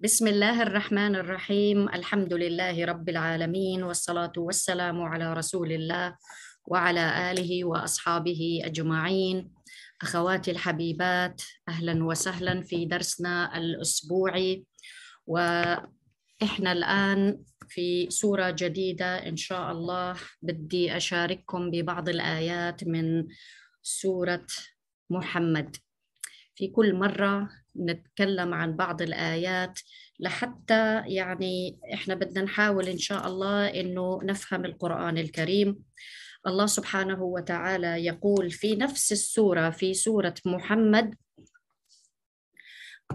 بسم الله الرحمن الرحيم الحمد لله رب العالمين والصلاة والسلام على رسول الله وعلى آله وأصحابه أجمعين أخواتي الحبيبات أهلا وسهلا في درسنا الأسبوعي وإحنا الآن في سورة جديدة إن شاء الله بدي أشارككم ببعض الآيات من سورة محمد في كل مرة نتكلم عن بعض الآيات لحتى يعني إحنا بدنا نحاول إن شاء الله إنه نفهم القرآن الكريم الله سبحانه وتعالى يقول في نفس السورة في سورة محمد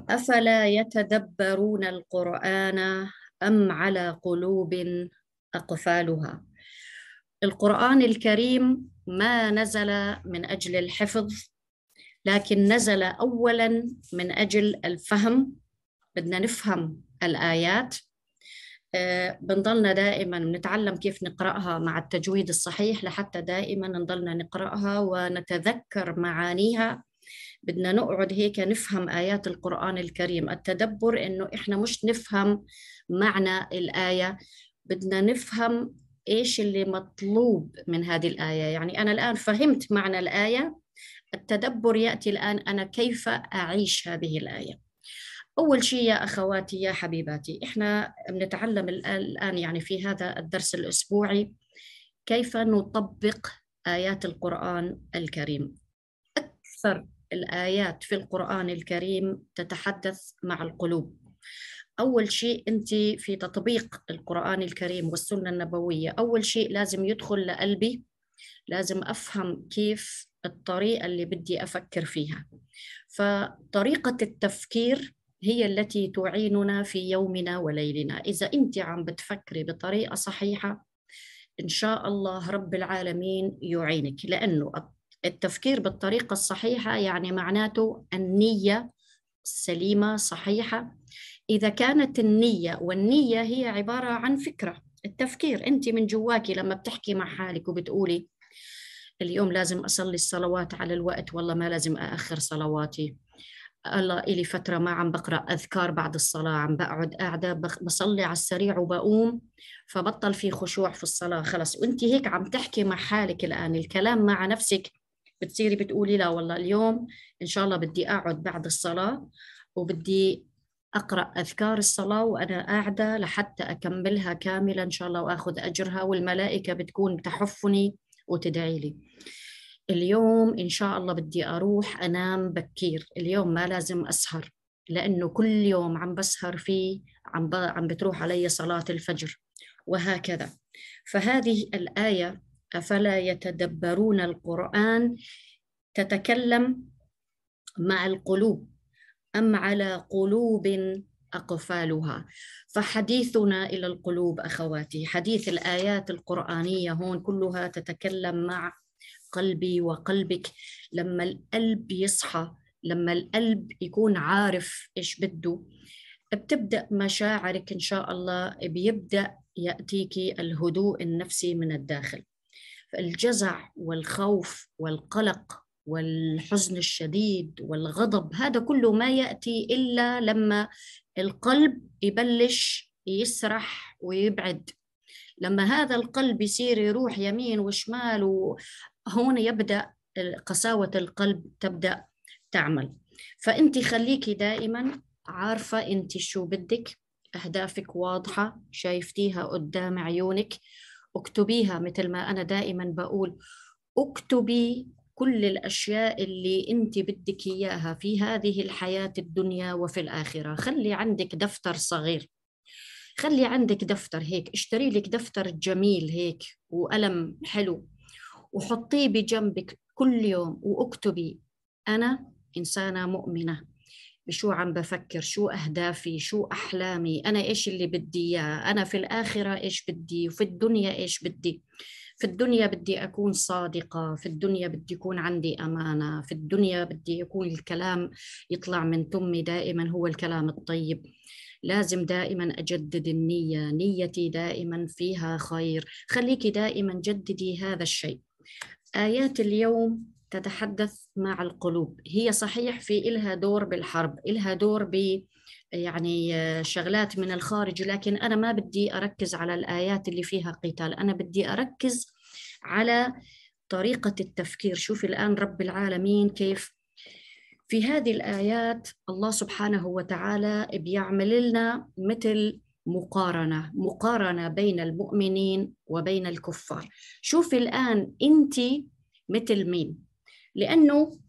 أفلا يتدبرون القرآن أم على قلوب أقفالها القرآن الكريم ما نزل من أجل الحفظ لكن نزل اولا من اجل الفهم بدنا نفهم الايات آه، بنضلنا دائما نتعلم كيف نقراها مع التجويد الصحيح لحتى دائما نضلنا نقراها ونتذكر معانيها بدنا نقعد هيك نفهم آيات القرآن الكريم التدبر إنه إحنا مش نفهم معنى الآية بدنا نفهم إيش اللي مطلوب من هذه الآية يعني أنا الآن فهمت معنى الآية التدبر ياتي الان انا كيف اعيش هذه الايه اول شيء يا اخواتي يا حبيباتي احنا بنتعلم الان يعني في هذا الدرس الاسبوعي كيف نطبق ايات القران الكريم اكثر الايات في القران الكريم تتحدث مع القلوب أول شيء أنت في تطبيق القرآن الكريم والسنة النبوية أول شيء لازم يدخل لقلبي لازم أفهم كيف الطريقه اللي بدي افكر فيها فطريقه التفكير هي التي تعيننا في يومنا وليلنا اذا انت عم بتفكري بطريقه صحيحه ان شاء الله رب العالمين يعينك لانه التفكير بالطريقه الصحيحه يعني معناته النيه سليمه صحيحه اذا كانت النيه والنيه هي عباره عن فكره التفكير انت من جواكي لما بتحكي مع حالك وبتقولي اليوم لازم أصلي الصلوات على الوقت والله ما لازم أأخر صلواتي الله إلي فترة ما عم بقرأ أذكار بعد الصلاة عم بقعد قاعدة بصلي على السريع وبقوم فبطل في خشوع في الصلاة خلص وانت هيك عم تحكي مع حالك الآن الكلام مع نفسك بتصيري بتقولي لا والله اليوم إن شاء الله بدي أقعد بعد الصلاة وبدي أقرأ أذكار الصلاة وأنا قاعدة لحتى أكملها كاملة إن شاء الله وأخذ أجرها والملائكة بتكون تحفني وتدعي لي اليوم إن شاء الله بدي أروح أنام بكير اليوم ما لازم أسهر لأنه كل يوم عم بسهر فيه عم, عم بتروح علي صلاة الفجر وهكذا فهذه الآية أفلا يتدبرون القرآن تتكلم مع القلوب أم على قلوب أقفالها فحديثنا إلى القلوب أخواتي حديث الآيات القرآنية هون كلها تتكلم مع قلبي وقلبك لما القلب يصحى لما القلب يكون عارف إيش بده بتبدأ مشاعرك إن شاء الله بيبدأ يأتيك الهدوء النفسي من الداخل فالجزع والخوف والقلق والحزن الشديد والغضب هذا كله ما ياتي الا لما القلب يبلش يسرح ويبعد لما هذا القلب يصير يروح يمين وشمال وهون يبدا قساوه القلب تبدا تعمل فانت خليكي دائما عارفه انت شو بدك اهدافك واضحه شايفتيها قدام عيونك اكتبيها مثل ما انا دائما بقول اكتبي كل الاشياء اللي انت بدك اياها في هذه الحياه الدنيا وفي الاخره خلي عندك دفتر صغير خلي عندك دفتر هيك اشتري لك دفتر جميل هيك وقلم حلو وحطيه بجنبك كل يوم واكتبي انا انسانه مؤمنه بشو عم بفكر شو أهدافي شو أحلامي أنا إيش اللي بدي إياه أنا في الآخرة إيش بدي وفي الدنيا إيش بدي في الدنيا بدي أكون صادقة في الدنيا بدي يكون عندي أمانة في الدنيا بدي يكون الكلام يطلع من تمي دائما هو الكلام الطيب لازم دائما أجدد النية نيتي دائما فيها خير خليكي دائما جددي هذا الشيء آيات اليوم تتحدث مع القلوب هي صحيح في إلها دور بالحرب إلها دور بالحرب يعني آه، شغلات من الخارج لكن أنا ما بدي أركز على الآيات اللي فيها قتال أنا بدي أركز على طريقة التفكير شوف الآن رب العالمين كيف في هذه الآيات الله سبحانه وتعالى بيعمل لنا مثل مقارنة مقارنة بين المؤمنين وبين الكفار شوف الآن أنت مثل مين لأنه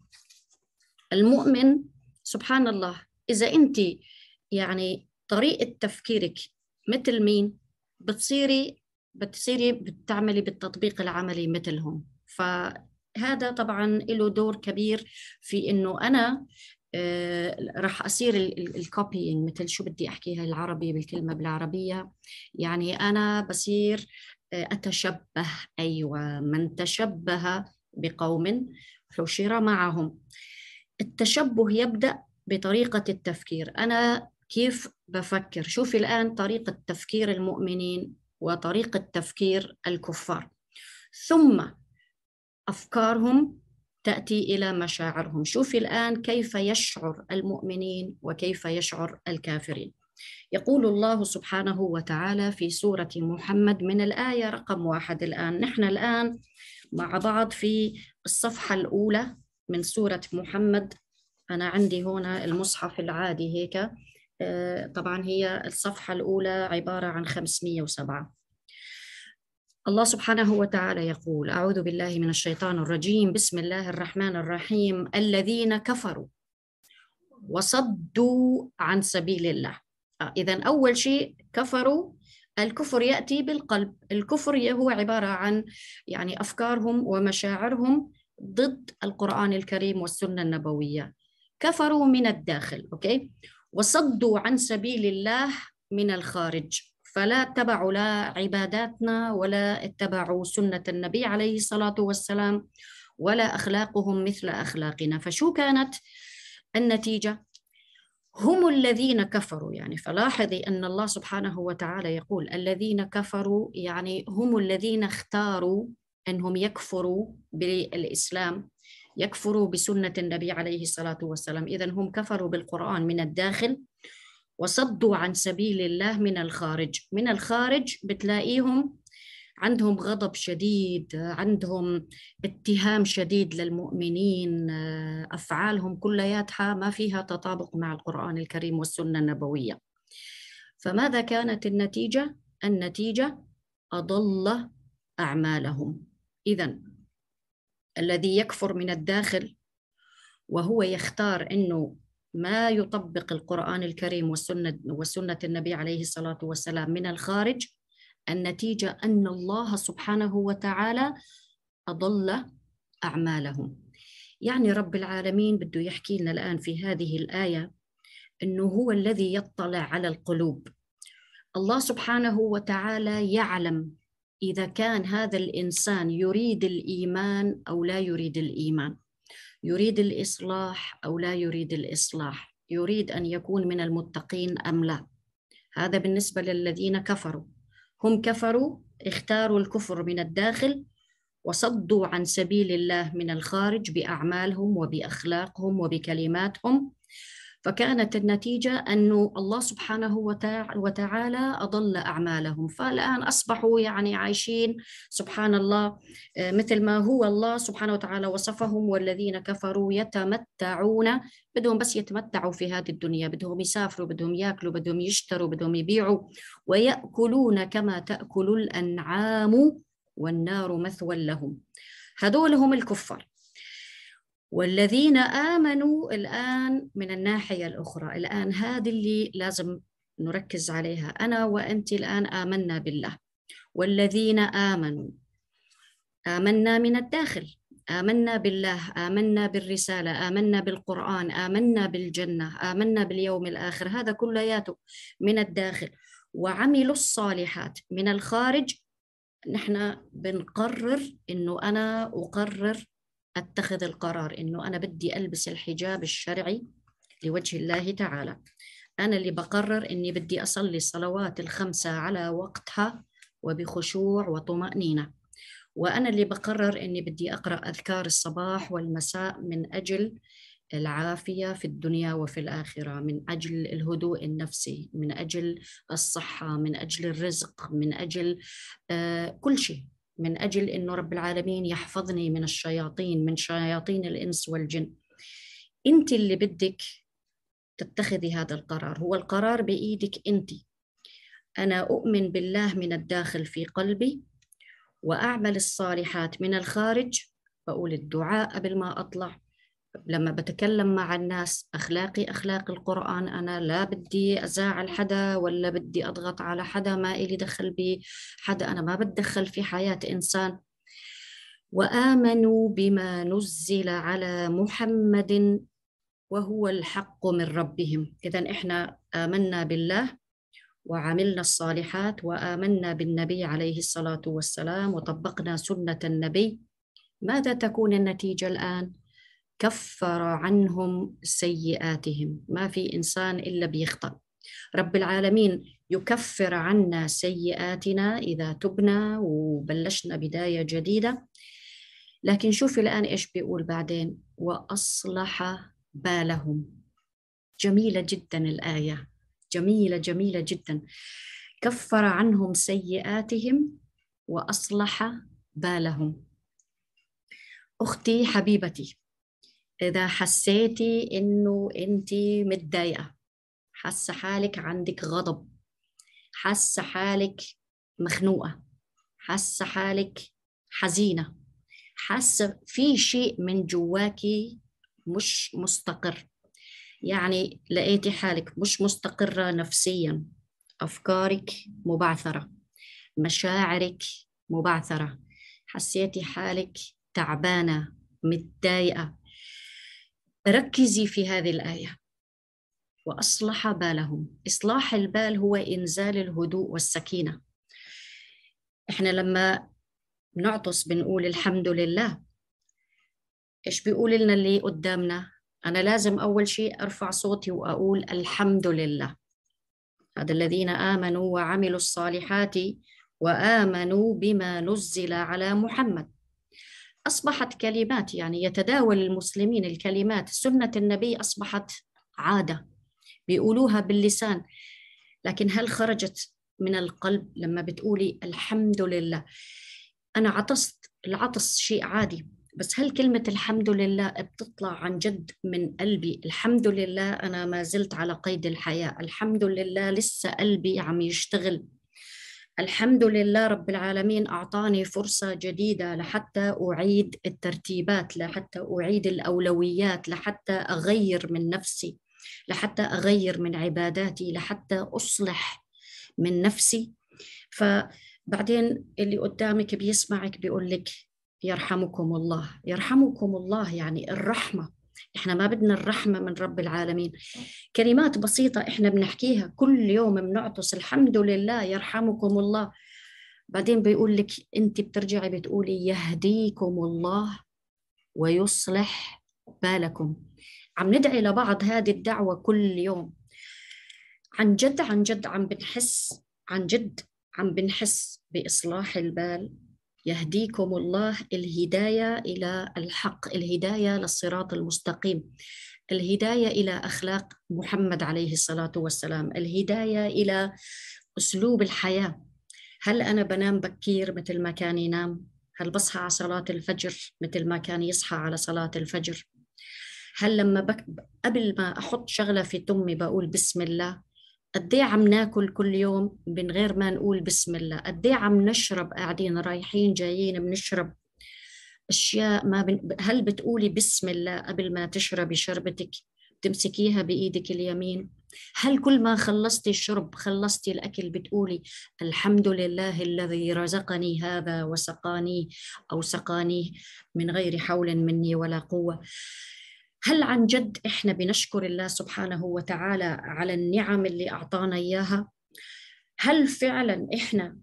المؤمن سبحان الله إذا أنت يعني طريقة تفكيرك مثل مين بتصيري بتصيري بتعملي بالتطبيق العملي مثلهم فهذا طبعا له دور كبير في انه انا آه، راح اصير الكوبي مثل شو بدي احكيها العربي بالكلمه بالعربيه يعني انا بصير آه، اتشبه ايوه من تشبه بقوم حشر معهم التشبه يبدا بطريقه التفكير انا كيف بفكر شوفي الآن طريقة تفكير المؤمنين وطريقة تفكير الكفار ثم أفكارهم تأتي إلى مشاعرهم شوفي الآن كيف يشعر المؤمنين وكيف يشعر الكافرين يقول الله سبحانه وتعالى في سورة محمد من الآية رقم واحد الآن نحن الآن مع بعض في الصفحة الأولى من سورة محمد أنا عندي هنا المصحف العادي هيك آه، طبعا هي الصفحة الأولى عبارة عن 507 الله سبحانه وتعالى يقول أعوذ بالله من الشيطان الرجيم بسم الله الرحمن الرحيم الذين كفروا وصدوا عن سبيل الله آه، إذا أول شيء كفروا الكفر يأتي بالقلب الكفر هو عبارة عن يعني أفكارهم ومشاعرهم ضد القرآن الكريم والسنة النبوية كفروا من الداخل أوكي وصدوا عن سبيل الله من الخارج فلا اتبعوا لا عباداتنا ولا اتبعوا سنة النبي عليه الصلاة والسلام ولا أخلاقهم مثل أخلاقنا فشو كانت النتيجة؟ هم الذين كفروا يعني فلاحظي أن الله سبحانه وتعالى يقول الذين كفروا يعني هم الذين اختاروا أنهم يكفروا بالإسلام يكفروا بسنة النبي عليه الصلاة والسلام إذا هم كفروا بالقرآن من الداخل وصدوا عن سبيل الله من الخارج من الخارج بتلاقيهم عندهم غضب شديد عندهم اتهام شديد للمؤمنين أفعالهم كلياتها ما فيها تطابق مع القرآن الكريم والسنة النبوية فماذا كانت النتيجة؟ النتيجة أضل أعمالهم إذا الذي يكفر من الداخل وهو يختار انه ما يطبق القران الكريم والسنه وسنه النبي عليه الصلاه والسلام من الخارج النتيجه ان الله سبحانه وتعالى اضل اعمالهم يعني رب العالمين بده يحكي لنا الان في هذه الايه انه هو الذي يطلع على القلوب الله سبحانه وتعالى يعلم إذا كان هذا الإنسان يريد الإيمان أو لا يريد الإيمان يريد الإصلاح أو لا يريد الإصلاح يريد أن يكون من المتقين أم لا هذا بالنسبة للذين كفروا هم كفروا اختاروا الكفر من الداخل وصدوا عن سبيل الله من الخارج باعمالهم وباخلاقهم وبكلماتهم فكانت النتيجة أنه الله سبحانه وتعالى أضل أعمالهم فالآن أصبحوا يعني عايشين سبحان الله آه، مثل ما هو الله سبحانه وتعالى وصفهم والذين كفروا يتمتعون بدهم بس يتمتعوا في هذه الدنيا بدهم يسافروا بدهم ياكلوا بدهم يشتروا بدهم يبيعوا ويأكلون كما تأكل الأنعام والنار مثوى لهم هذول هم الكفار والذين آمنوا الآن من الناحية الأخرى الآن هذه اللي لازم نركز عليها أنا وأنت الآن آمنا بالله والذين آمنوا آمنا من الداخل آمنا بالله آمنا بالرسالة آمنا بالقرآن آمنا بالجنة آمنا باليوم الآخر هذا كلياته من الداخل وعملوا الصالحات من الخارج نحن بنقرر انه انا اقرر أتخذ القرار إنه أنا بدي ألبس الحجاب الشرعي لوجه الله تعالى أنا اللي بقرر إني بدي أصلي الصلوات الخمسة على وقتها وبخشوع وطمأنينة وأنا اللي بقرر إني بدي أقرأ أذكار الصباح والمساء من أجل العافية في الدنيا وفي الآخرة من أجل الهدوء النفسي من أجل الصحة من أجل الرزق من أجل آه، كل شيء من أجل أنه رب العالمين يحفظني من الشياطين من شياطين الإنس والجن أنت اللي بدك تتخذي هذا القرار هو القرار بإيدك أنت أنا أؤمن بالله من الداخل في قلبي وأعمل الصالحات من الخارج بقول الدعاء قبل ما أطلع لما بتكلم مع الناس أخلاقي أخلاق القرآن أنا لا بدي أزعل حدا ولا بدي أضغط على حدا ما إلي دخل حدا أنا ما بتدخل في حياة إنسان وآمنوا بما نزل على محمد وهو الحق من ربهم إذا إحنا آمنا بالله وعملنا الصالحات وآمنا بالنبي عليه الصلاة والسلام وطبقنا سنة النبي ماذا تكون النتيجة الآن؟ كفر عنهم سيئاتهم ما في إنسان إلا بيخطأ رب العالمين يكفر عنا سيئاتنا إذا تبنا وبلشنا بداية جديدة لكن شوفي الآن إيش بيقول بعدين وأصلح بالهم جميلة جدا الآية جميلة جميلة جدا كفر عنهم سيئاتهم وأصلح بالهم أختي حبيبتي إذا حسيتي إنه أنت متضايقة حاسة حالك عندك غضب حاسة حالك مخنوقة حاسة حالك حزينة حاسة في شيء من جواكي مش مستقر يعني لقيتي حالك مش مستقرة نفسيا أفكارك مبعثرة مشاعرك مبعثرة حسيتي حالك تعبانة متضايقة ركزي في هذه الايه واصلح بالهم اصلاح البال هو انزال الهدوء والسكينه احنا لما بنعطس بنقول الحمد لله ايش بيقول لنا اللي قدامنا انا لازم اول شيء ارفع صوتي واقول الحمد لله هذا الذين امنوا وعملوا الصالحات وامنوا بما نزل على محمد أصبحت كلمات يعني يتداول المسلمين الكلمات سنة النبي أصبحت عادة بيقولوها باللسان لكن هل خرجت من القلب لما بتقولي الحمد لله أنا عطست العطس شيء عادي بس هل كلمة الحمد لله بتطلع عن جد من قلبي الحمد لله أنا ما زلت على قيد الحياة الحمد لله لسه قلبي عم يشتغل الحمد لله رب العالمين أعطاني فرصة جديدة لحتى أعيد الترتيبات لحتى أعيد الأولويات لحتى أغير من نفسي لحتى أغير من عباداتي لحتى أصلح من نفسي فبعدين اللي قدامك بيسمعك بيقول لك يرحمكم الله يرحمكم الله يعني الرحمة احنا ما بدنا الرحمه من رب العالمين كلمات بسيطه احنا بنحكيها كل يوم بنعطس الحمد لله يرحمكم الله بعدين بيقول لك انت بترجعي بتقولي يهديكم الله ويصلح بالكم عم ندعي لبعض هذه الدعوه كل يوم عن جد عن جد عم بنحس عن جد عم بنحس باصلاح البال يهديكم الله الهدايه الى الحق الهدايه للصراط المستقيم الهدايه الى اخلاق محمد عليه الصلاه والسلام الهدايه الى اسلوب الحياه هل انا بنام بكير مثل ما كان ينام هل بصحى على صلاه الفجر مثل ما كان يصحى على صلاه الفجر هل لما بك... قبل ما احط شغله في تمي بقول بسم الله قد ايه عم ناكل كل يوم من غير ما نقول بسم الله قد ايه عم نشرب قاعدين رايحين جايين بنشرب اشياء ما بن... هل بتقولي بسم الله قبل ما تشربي شربتك تمسكيها بايدك اليمين هل كل ما خلصتي الشرب خلصتي الاكل بتقولي الحمد لله الذي رزقني هذا وسقاني او سقانيه من غير حول مني ولا قوه هل عن جد احنا بنشكر الله سبحانه وتعالى على النعم اللي اعطانا اياها هل فعلا احنا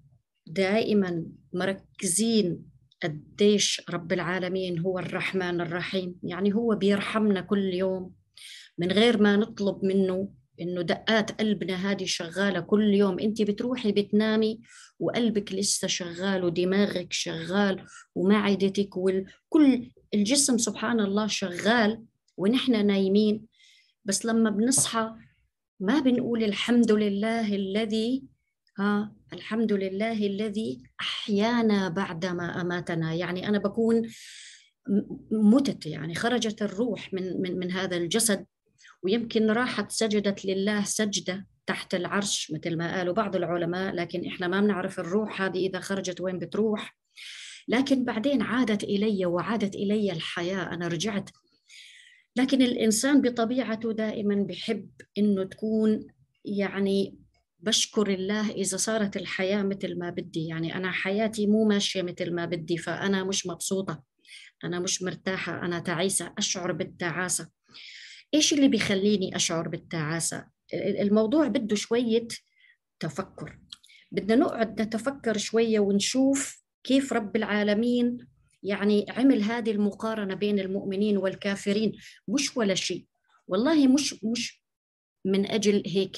دائما مركزين قديش رب العالمين هو الرحمن الرحيم يعني هو بيرحمنا كل يوم من غير ما نطلب منه انه دقات قلبنا هذه شغاله كل يوم انت بتروحي بتنامي وقلبك لسه شغال ودماغك شغال ومعدتك وكل الجسم سبحان الله شغال ونحن نايمين بس لما بنصحى ما بنقول الحمد لله الذي ها الحمد لله الذي احيانا بعدما اماتنا يعني انا بكون متت يعني خرجت الروح من من من هذا الجسد ويمكن راحت سجدت لله سجده تحت العرش مثل ما قالوا بعض العلماء لكن احنا ما بنعرف الروح هذه اذا خرجت وين بتروح لكن بعدين عادت الي وعادت الي الحياه انا رجعت لكن الانسان بطبيعته دائما بحب انه تكون يعني بشكر الله اذا صارت الحياه مثل ما بدي يعني انا حياتي مو ماشيه مثل ما بدي فانا مش مبسوطه انا مش مرتاحه انا تعيسه اشعر بالتعاسه ايش اللي بيخليني اشعر بالتعاسه الموضوع بده شويه تفكر بدنا نقعد نتفكر شويه ونشوف كيف رب العالمين يعني عمل هذه المقارنه بين المؤمنين والكافرين مش ولا شيء والله مش مش من اجل هيك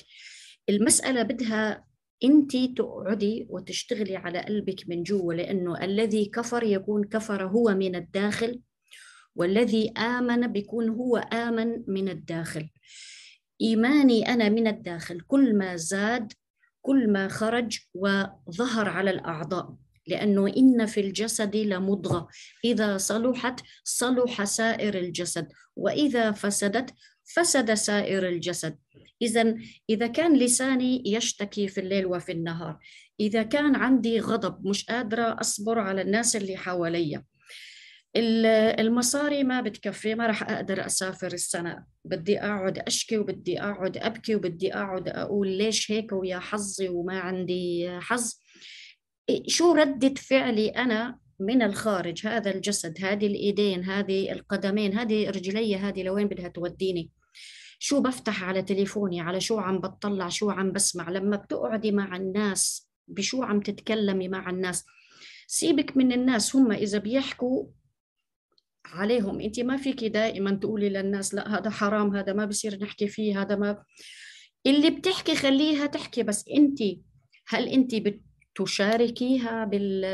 المساله بدها انت تقعدي وتشتغلي على قلبك من جوا لانه الذي كفر يكون كفر هو من الداخل والذي امن بيكون هو امن من الداخل ايماني انا من الداخل كل ما زاد كل ما خرج وظهر على الاعضاء لأنه إن في الجسد لمضغة إذا صلحت صلح سائر الجسد وإذا فسدت فسد سائر الجسد إذا إذا كان لساني يشتكي في الليل وفي النهار إذا كان عندي غضب مش قادرة أصبر على الناس اللي حواليا المصاري ما بتكفي ما راح أقدر أسافر السنة بدي أقعد أشكي وبدي أقعد أبكي وبدي أقعد أقول ليش هيك ويا حظي وما عندي حظ شو ردة فعلي أنا من الخارج هذا الجسد هذه الإيدين هذه القدمين هذه رجلي هذه لوين بدها توديني شو بفتح على تليفوني على شو عم بطلع شو عم بسمع لما بتقعدي مع الناس بشو عم تتكلمي مع الناس سيبك من الناس هم إذا بيحكوا عليهم انت ما فيكي دائما تقولي للناس لا هذا حرام هذا ما بصير نحكي فيه هذا ما اللي بتحكي خليها تحكي بس انت هل انت بت تشاركيها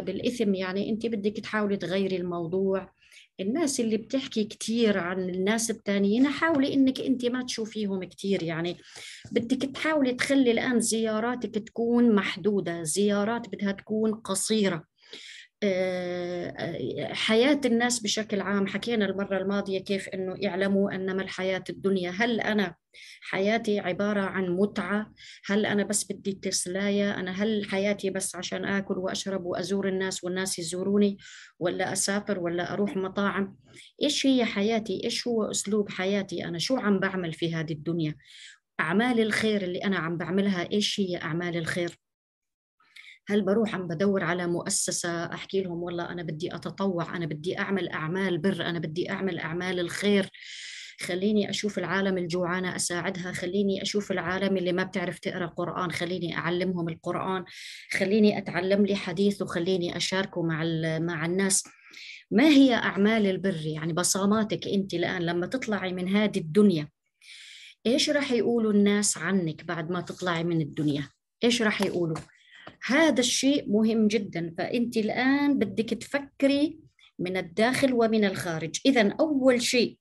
بالإثم يعني أنت بدك تحاولي تغيري الموضوع الناس اللي بتحكي كثير عن الناس التانيين حاولي انك انت ما تشوفيهم كثير يعني بدك تحاولي تخلي الان زياراتك تكون محدوده زيارات بدها تكون قصيره آه، آه، حياة الناس بشكل عام حكينا المرة الماضية كيف أنه يعلموا أنما الحياة الدنيا هل أنا حياتي عبارة عن متعة هل أنا بس بدي تسلاية أنا هل حياتي بس عشان آكل وأشرب وأزور الناس والناس يزوروني ولا أسافر ولا أروح مطاعم إيش هي حياتي إيش هو أسلوب حياتي أنا شو عم بعمل في هذه الدنيا أعمال الخير اللي أنا عم بعملها إيش هي أعمال الخير هل بروح عم بدور على مؤسسة أحكي لهم والله أنا بدي أتطوع أنا بدي أعمل أعمال بر أنا بدي أعمل أعمال الخير خليني أشوف العالم الجوعانة أساعدها خليني أشوف العالم اللي ما بتعرف تقرأ قرآن خليني أعلمهم القرآن خليني أتعلم لي حديث وخليني أشاركه مع, مع الناس ما هي أعمال البر يعني بصماتك أنت الآن لما تطلعي من هذه الدنيا إيش رح يقولوا الناس عنك بعد ما تطلعي من الدنيا إيش رح يقولوا هذا الشيء مهم جدا فأنت الآن بدك تفكري من الداخل ومن الخارج إذا أول شيء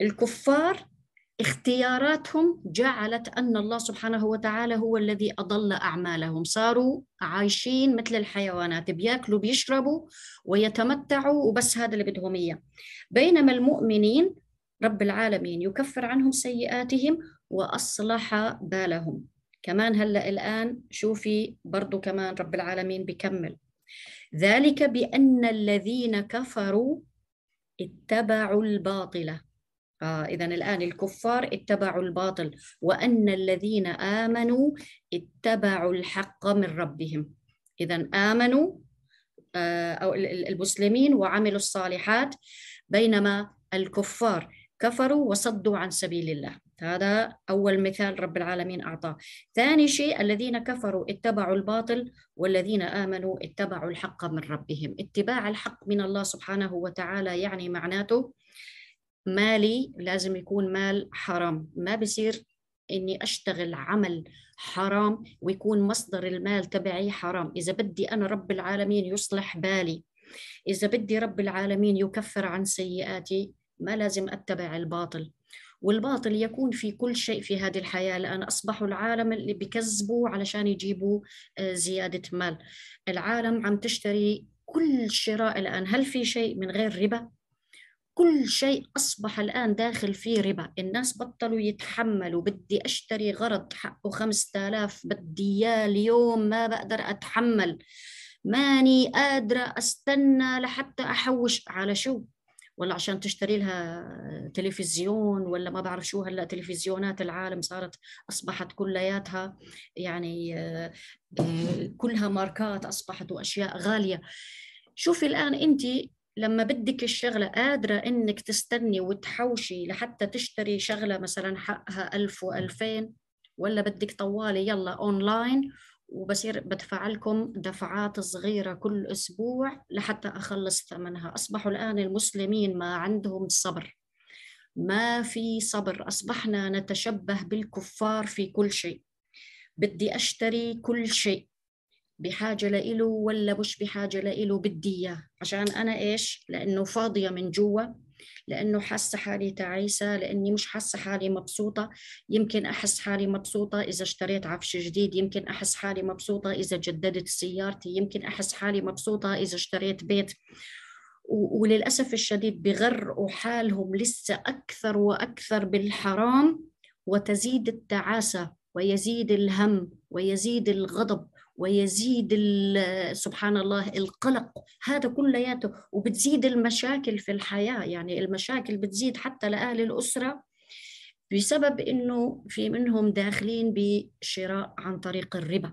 الكفار اختياراتهم جعلت أن الله سبحانه وتعالى هو الذي أضل أعمالهم صاروا عايشين مثل الحيوانات بياكلوا بيشربوا ويتمتعوا وبس هذا اللي بدهم إياه بينما المؤمنين رب العالمين يكفر عنهم سيئاتهم وأصلح بالهم كمان هلا الان شوفي برضو كمان رب العالمين بكمل ذلك بان الذين كفروا اتبعوا الباطل آه اذا الان الكفار اتبعوا الباطل وان الذين امنوا اتبعوا الحق من ربهم اذا امنوا آه، او المسلمين وعملوا الصالحات بينما الكفار كفروا وصدوا عن سبيل الله هذا أول مثال رب العالمين أعطاه ثاني شيء الذين كفروا اتبعوا الباطل والذين آمنوا اتبعوا الحق من ربهم اتباع الحق من الله سبحانه وتعالى يعني معناته مالي لازم يكون مال حرام ما بصير اني اشتغل عمل حرام ويكون مصدر المال تبعي حرام اذا بدي انا رب العالمين يصلح بالي اذا بدي رب العالمين يكفر عن سيئاتي ما لازم اتبع الباطل والباطل يكون في كل شيء في هذه الحياة لأن أصبحوا العالم اللي بيكذبوا علشان يجيبوا آه، زيادة مال العالم عم تشتري كل شراء الآن هل في شيء من غير ربا؟ كل شيء أصبح الآن داخل فيه ربا الناس بطلوا يتحملوا بدي أشتري غرض حقه 5000 بدي إياه اليوم ما بقدر أتحمل ماني قادرة أستنى لحتى أحوش على شو ولا عشان تشتري لها تلفزيون ولا ما بعرف شو هلا تلفزيونات العالم صارت اصبحت كلياتها يعني آه، آه، كلها ماركات اصبحت واشياء غاليه شوفي الان انت لما بدك الشغلة قادرة إنك تستني وتحوشي لحتى تشتري شغلة مثلا حقها ألف وألفين ولا بدك طوالي يلا أونلاين وبصير بدفع لكم دفعات صغيرة كل أسبوع لحتى أخلص ثمنها أصبحوا الآن المسلمين ما عندهم صبر ما في صبر أصبحنا نتشبه بالكفار في كل شيء بدي أشتري كل شيء بحاجة لإله ولا مش بحاجة لإله بدي إياه عشان أنا إيش لأنه فاضية من جوا لانه حاسه حالي تعيسه لاني مش حاسه حالي مبسوطه يمكن احس حالي مبسوطه اذا اشتريت عفش جديد يمكن احس حالي مبسوطه اذا جددت سيارتي يمكن احس حالي مبسوطه اذا اشتريت بيت وللاسف الشديد بغرقوا حالهم لسه اكثر واكثر بالحرام وتزيد التعاسه ويزيد الهم ويزيد الغضب ويزيد سبحان الله القلق هذا كلياته وبتزيد المشاكل في الحياة يعني المشاكل بتزيد حتى لأهل الأسرة بسبب أنه في منهم داخلين بشراء عن طريق الربا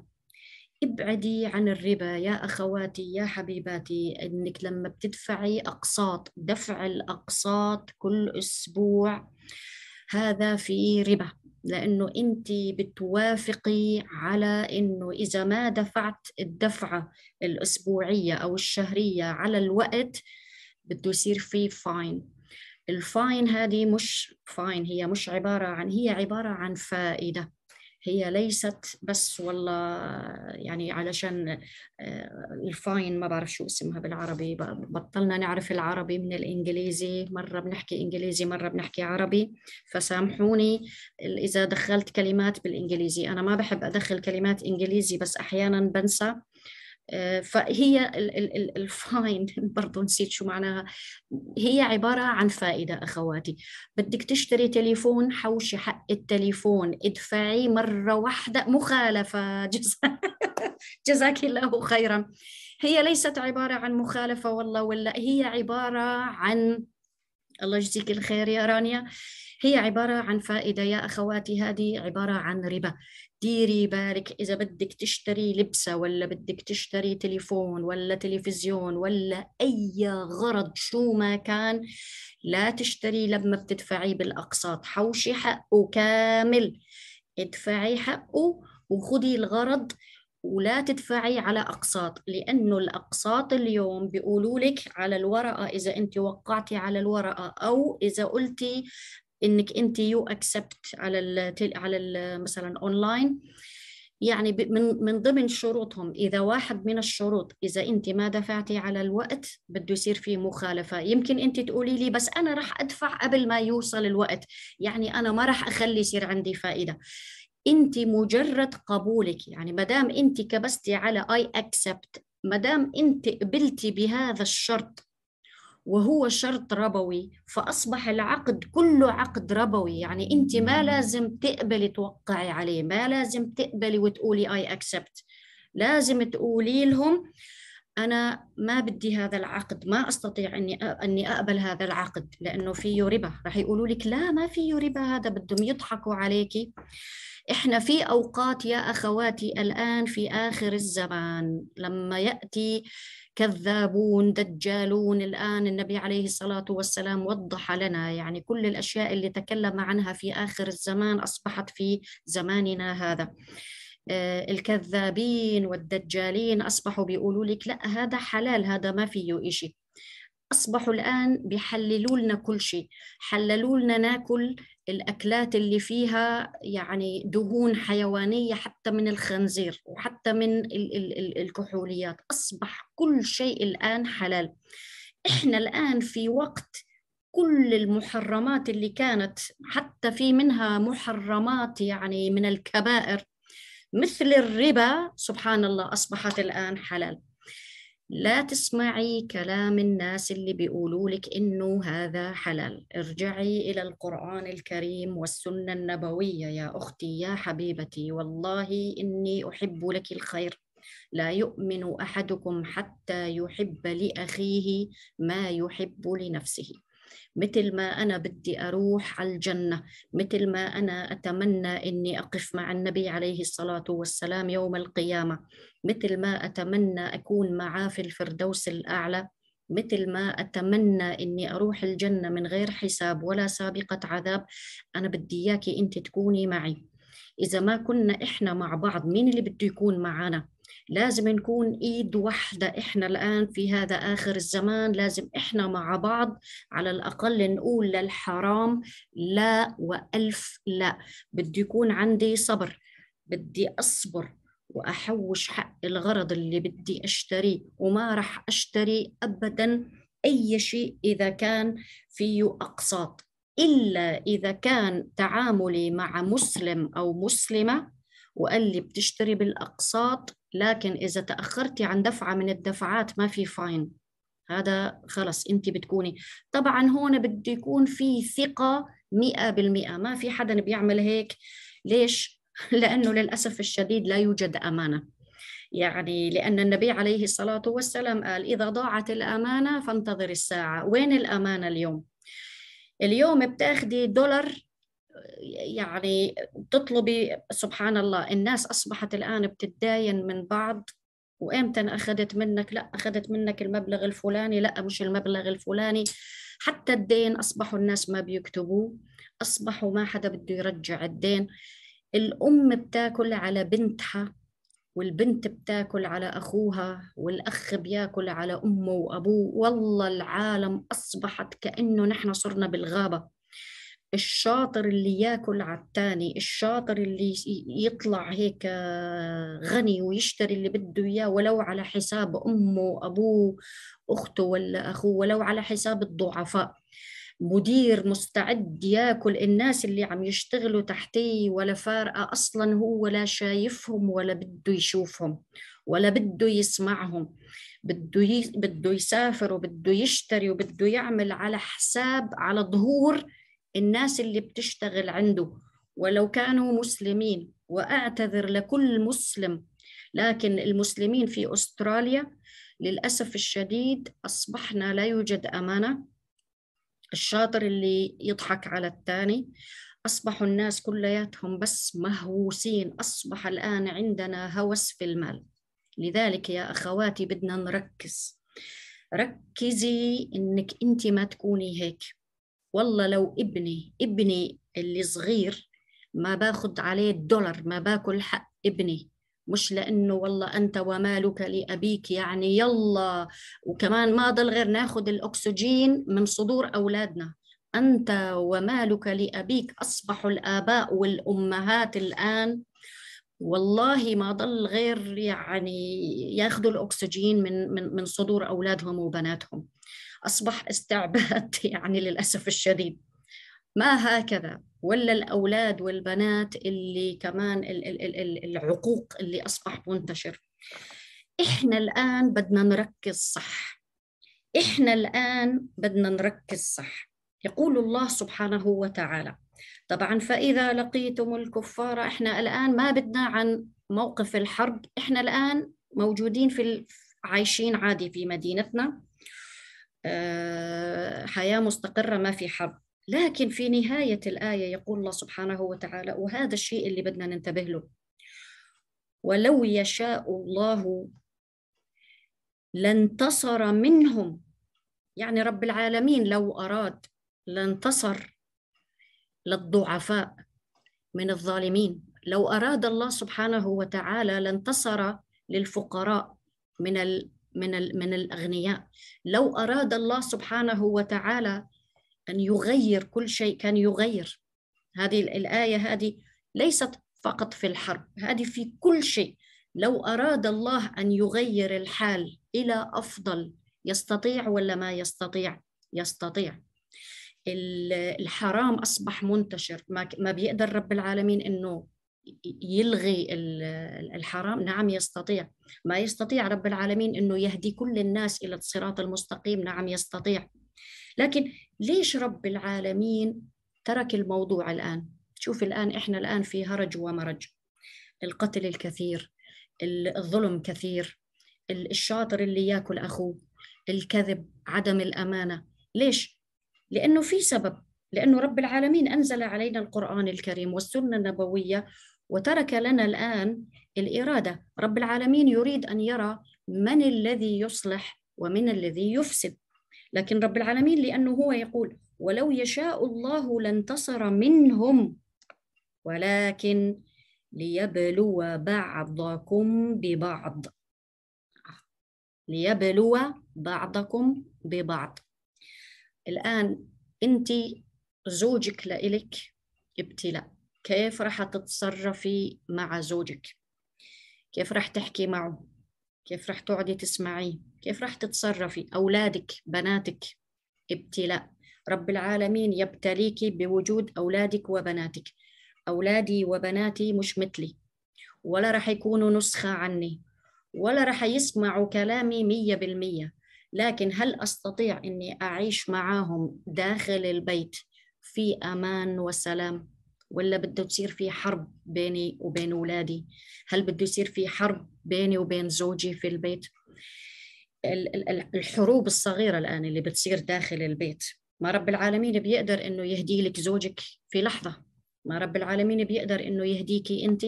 ابعدي عن الربا يا أخواتي يا حبيباتي أنك لما بتدفعي أقساط دفع الأقساط كل أسبوع هذا في ربا لأنه أنت بتوافقي على أنه إذا ما دفعت الدفعة الأسبوعية أو الشهرية على الوقت بده يصير في فاين الفاين هذه مش فاين هي مش عبارة عن هي عبارة عن فائدة هي ليست بس والله يعني علشان آه، الفاين ما بعرف شو اسمها بالعربي بطلنا نعرف العربي من الانجليزي مره بنحكي انجليزي مره بنحكي عربي فسامحوني اذا دخلت كلمات بالانجليزي انا ما بحب ادخل كلمات انجليزي بس احيانا بنسى آه، فهي الفاين برضو نسيت شو معناها هي عبارة عن فائدة أخواتي بدك تشتري تليفون حوشي حق التليفون ادفعي مرة واحدة مخالفة جزا جزاك الله خيرا هي ليست عبارة عن مخالفة والله ولا هي عبارة عن الله يجزيك الخير يا رانيا هي عبارة عن فائدة يا أخواتي هذه عبارة عن ربا ديري بالك إذا بدك تشتري لبسة ولا بدك تشتري تليفون ولا تلفزيون ولا أي غرض شو ما كان لا تشتري لما بتدفعي بالأقساط حوشي حقه كامل ادفعي حقه وخدي الغرض ولا تدفعي على أقساط لأنه الأقساط اليوم بيقولوا لك على الورقة إذا أنت وقعتي على الورقة أو إذا قلتي انك انت يو اكسبت على ال على مثلا اونلاين يعني من من ضمن شروطهم اذا واحد من الشروط اذا انت ما دفعتي على الوقت بده يصير في مخالفه يمكن انت تقولي لي بس انا راح ادفع قبل ما يوصل الوقت يعني انا ما راح اخلي يصير عندي فائده انت مجرد قبولك يعني ما دام انت كبستي على اي اكسبت ما دام انت قبلتي بهذا الشرط وهو شرط ربوي فأصبح العقد كله عقد ربوي يعني أنت ما لازم تقبلي توقعي عليه ما لازم تقبلي وتقولي أي أكسبت لازم تقولي لهم أنا ما بدي هذا العقد ما أستطيع أني أني أقبل هذا العقد لأنه فيه ربا رح يقولوا لك لا ما فيه ربا هذا بدهم يضحكوا عليكي احنا في اوقات يا اخواتي الان في اخر الزمان لما ياتي كذابون دجالون الآن النبي عليه الصلاة والسلام وضح لنا يعني كل الأشياء اللي تكلم عنها في آخر الزمان أصبحت في زماننا هذا آه، الكذابين والدجالين أصبحوا بيقولوا لك لا هذا حلال هذا ما فيه شيء أصبحوا الآن بيحللوا لنا كل شيء حللوا لنا ناكل الأكلات اللي فيها يعني دهون حيوانية حتى من الخنزير وحتى من ال ال الكحوليات أصبح كل شيء الآن حلال إحنا الآن في وقت كل المحرمات اللي كانت حتى في منها محرمات يعني من الكبائر مثل الربا سبحان الله أصبحت الآن حلال لا تسمعي كلام الناس اللي بيقولوا لك إنه هذا حلال ارجعي إلى القرآن الكريم والسنة النبوية يا أختي يا حبيبتي والله إني أحب لك الخير لا يؤمن أحدكم حتى يحب لأخيه ما يحب لنفسه مثل ما أنا بدي أروح على الجنة مثل ما أنا أتمنى أني أقف مع النبي عليه الصلاة والسلام يوم القيامة مثل ما أتمنى أكون معاه في الفردوس الأعلى مثل ما أتمنى إني أروح الجنة من غير حساب ولا سابقة عذاب أنا بدي إياكي أنت تكوني معي إذا ما كنا إحنا مع بعض مين اللي بده يكون معنا لازم نكون ايد واحده احنا الان في هذا اخر الزمان لازم احنا مع بعض على الاقل نقول للحرام لا والف لا بدي يكون عندي صبر بدي اصبر واحوش حق الغرض اللي بدي اشتريه وما راح اشتري ابدا اي شيء اذا كان فيه اقساط الا اذا كان تعاملي مع مسلم او مسلمه وقال لي بتشتري بالاقساط لكن إذا تأخرتي عن دفعة من الدفعات ما في فاين هذا خلص أنت بتكوني طبعا هون بده يكون في ثقة مئة بالمئة ما في حدا بيعمل هيك ليش؟ لأنه للأسف الشديد لا يوجد أمانة يعني لأن النبي عليه الصلاة والسلام قال إذا ضاعت الأمانة فانتظر الساعة وين الأمانة اليوم؟ اليوم بتاخدي دولار يعني تطلبي سبحان الله الناس أصبحت الآن بتتداين من بعض وامتى اخذت منك لا اخذت منك المبلغ الفلاني لا مش المبلغ الفلاني حتى الدين اصبحوا الناس ما بيكتبوه اصبحوا ما حدا بده يرجع الدين الام بتاكل على بنتها والبنت بتاكل على اخوها والاخ بياكل على امه وابوه والله العالم اصبحت كانه نحن صرنا بالغابه الشاطر اللي ياكل على التاني الشاطر اللي يطلع هيك آه، غني ويشتري اللي بده اياه ولو على حساب امه ابوه اخته ولا اخوه ولو على حساب الضعفاء مدير مستعد ياكل الناس اللي عم يشتغلوا تحتيه ولا فارقه اصلا هو لا شايفهم ولا بده يشوفهم ولا بده يسمعهم بده ي... بده يسافر وبده يشتري وبده يعمل على حساب على ظهور الناس اللي بتشتغل عنده ولو كانوا مسلمين واعتذر لكل مسلم لكن المسلمين في استراليا للاسف الشديد اصبحنا لا يوجد امانه الشاطر اللي يضحك على الثاني اصبحوا الناس كلياتهم بس مهووسين اصبح الان عندنا هوس في المال لذلك يا اخواتي بدنا نركز ركزي انك انت ما تكوني هيك والله لو ابني ابني اللي صغير ما باخد عليه الدولار ما باكل حق ابني مش لانه والله انت ومالك لابيك يعني يلا وكمان ما ضل غير ناخذ الاكسجين من صدور اولادنا انت ومالك لابيك اصبحوا الاباء والامهات الان والله ما ضل غير يعني ياخذوا الاكسجين من من من صدور اولادهم وبناتهم أصبح استعباد يعني للأسف الشديد ما هكذا ولا الأولاد والبنات اللي كمان العقوق اللي أصبح منتشر إحنا الآن بدنا نركز صح إحنا الآن بدنا نركز صح يقول الله سبحانه وتعالى طبعا فإذا لقيتم الكفار إحنا الآن ما بدنا عن موقف الحرب إحنا الآن موجودين في عايشين عادي في مدينتنا آه، حياة مستقرة ما في حرب لكن في نهاية الآية يقول الله سبحانه وتعالى وهذا الشيء اللي بدنا ننتبه له ولو يشاء الله لانتصر منهم يعني رب العالمين لو أراد لانتصر للضعفاء من الظالمين لو أراد الله سبحانه وتعالى لانتصر للفقراء من من من الاغنياء لو اراد الله سبحانه وتعالى ان يغير كل شيء كان يغير هذه الايه هذه ليست فقط في الحرب هذه في كل شيء لو اراد الله ان يغير الحال الى افضل يستطيع ولا ما يستطيع يستطيع الحرام اصبح منتشر ما بيقدر رب العالمين انه يلغي الحرام نعم يستطيع ما يستطيع رب العالمين انه يهدي كل الناس الى الصراط المستقيم نعم يستطيع لكن ليش رب العالمين ترك الموضوع الان شوف الان احنا الان في هرج ومرج القتل الكثير الظلم كثير الشاطر اللي ياكل اخوه الكذب عدم الامانه ليش لانه في سبب لأنه رب العالمين أنزل علينا القرآن الكريم والسنة النبوية وترك لنا الآن الإرادة رب العالمين يريد أن يرى من الذي يصلح ومن الذي يفسد لكن رب العالمين لأنه هو يقول ولو يشاء الله لانتصر منهم ولكن ليبلو بعضكم ببعض ليبلو بعضكم ببعض الآن أنت زوجك لإلك ابتلاء كيف راح تتصرفي مع زوجك كيف راح تحكي معه كيف راح تقعدي تسمعيه كيف راح تتصرفي أولادك بناتك ابتلاء رب العالمين يبتليك بوجود أولادك وبناتك أولادي وبناتي مش مثلي ولا راح يكونوا نسخة عني ولا راح يسمعوا كلامي مية بالمية لكن هل أستطيع أني أعيش معاهم داخل البيت في امان وسلام ولا بده تصير في حرب بيني وبين اولادي هل بده يصير في حرب بيني وبين زوجي في البيت الحروب الصغيره الان اللي بتصير داخل البيت ما رب العالمين بيقدر انه يهدي لك زوجك في لحظه ما رب العالمين بيقدر انه يهديكي انت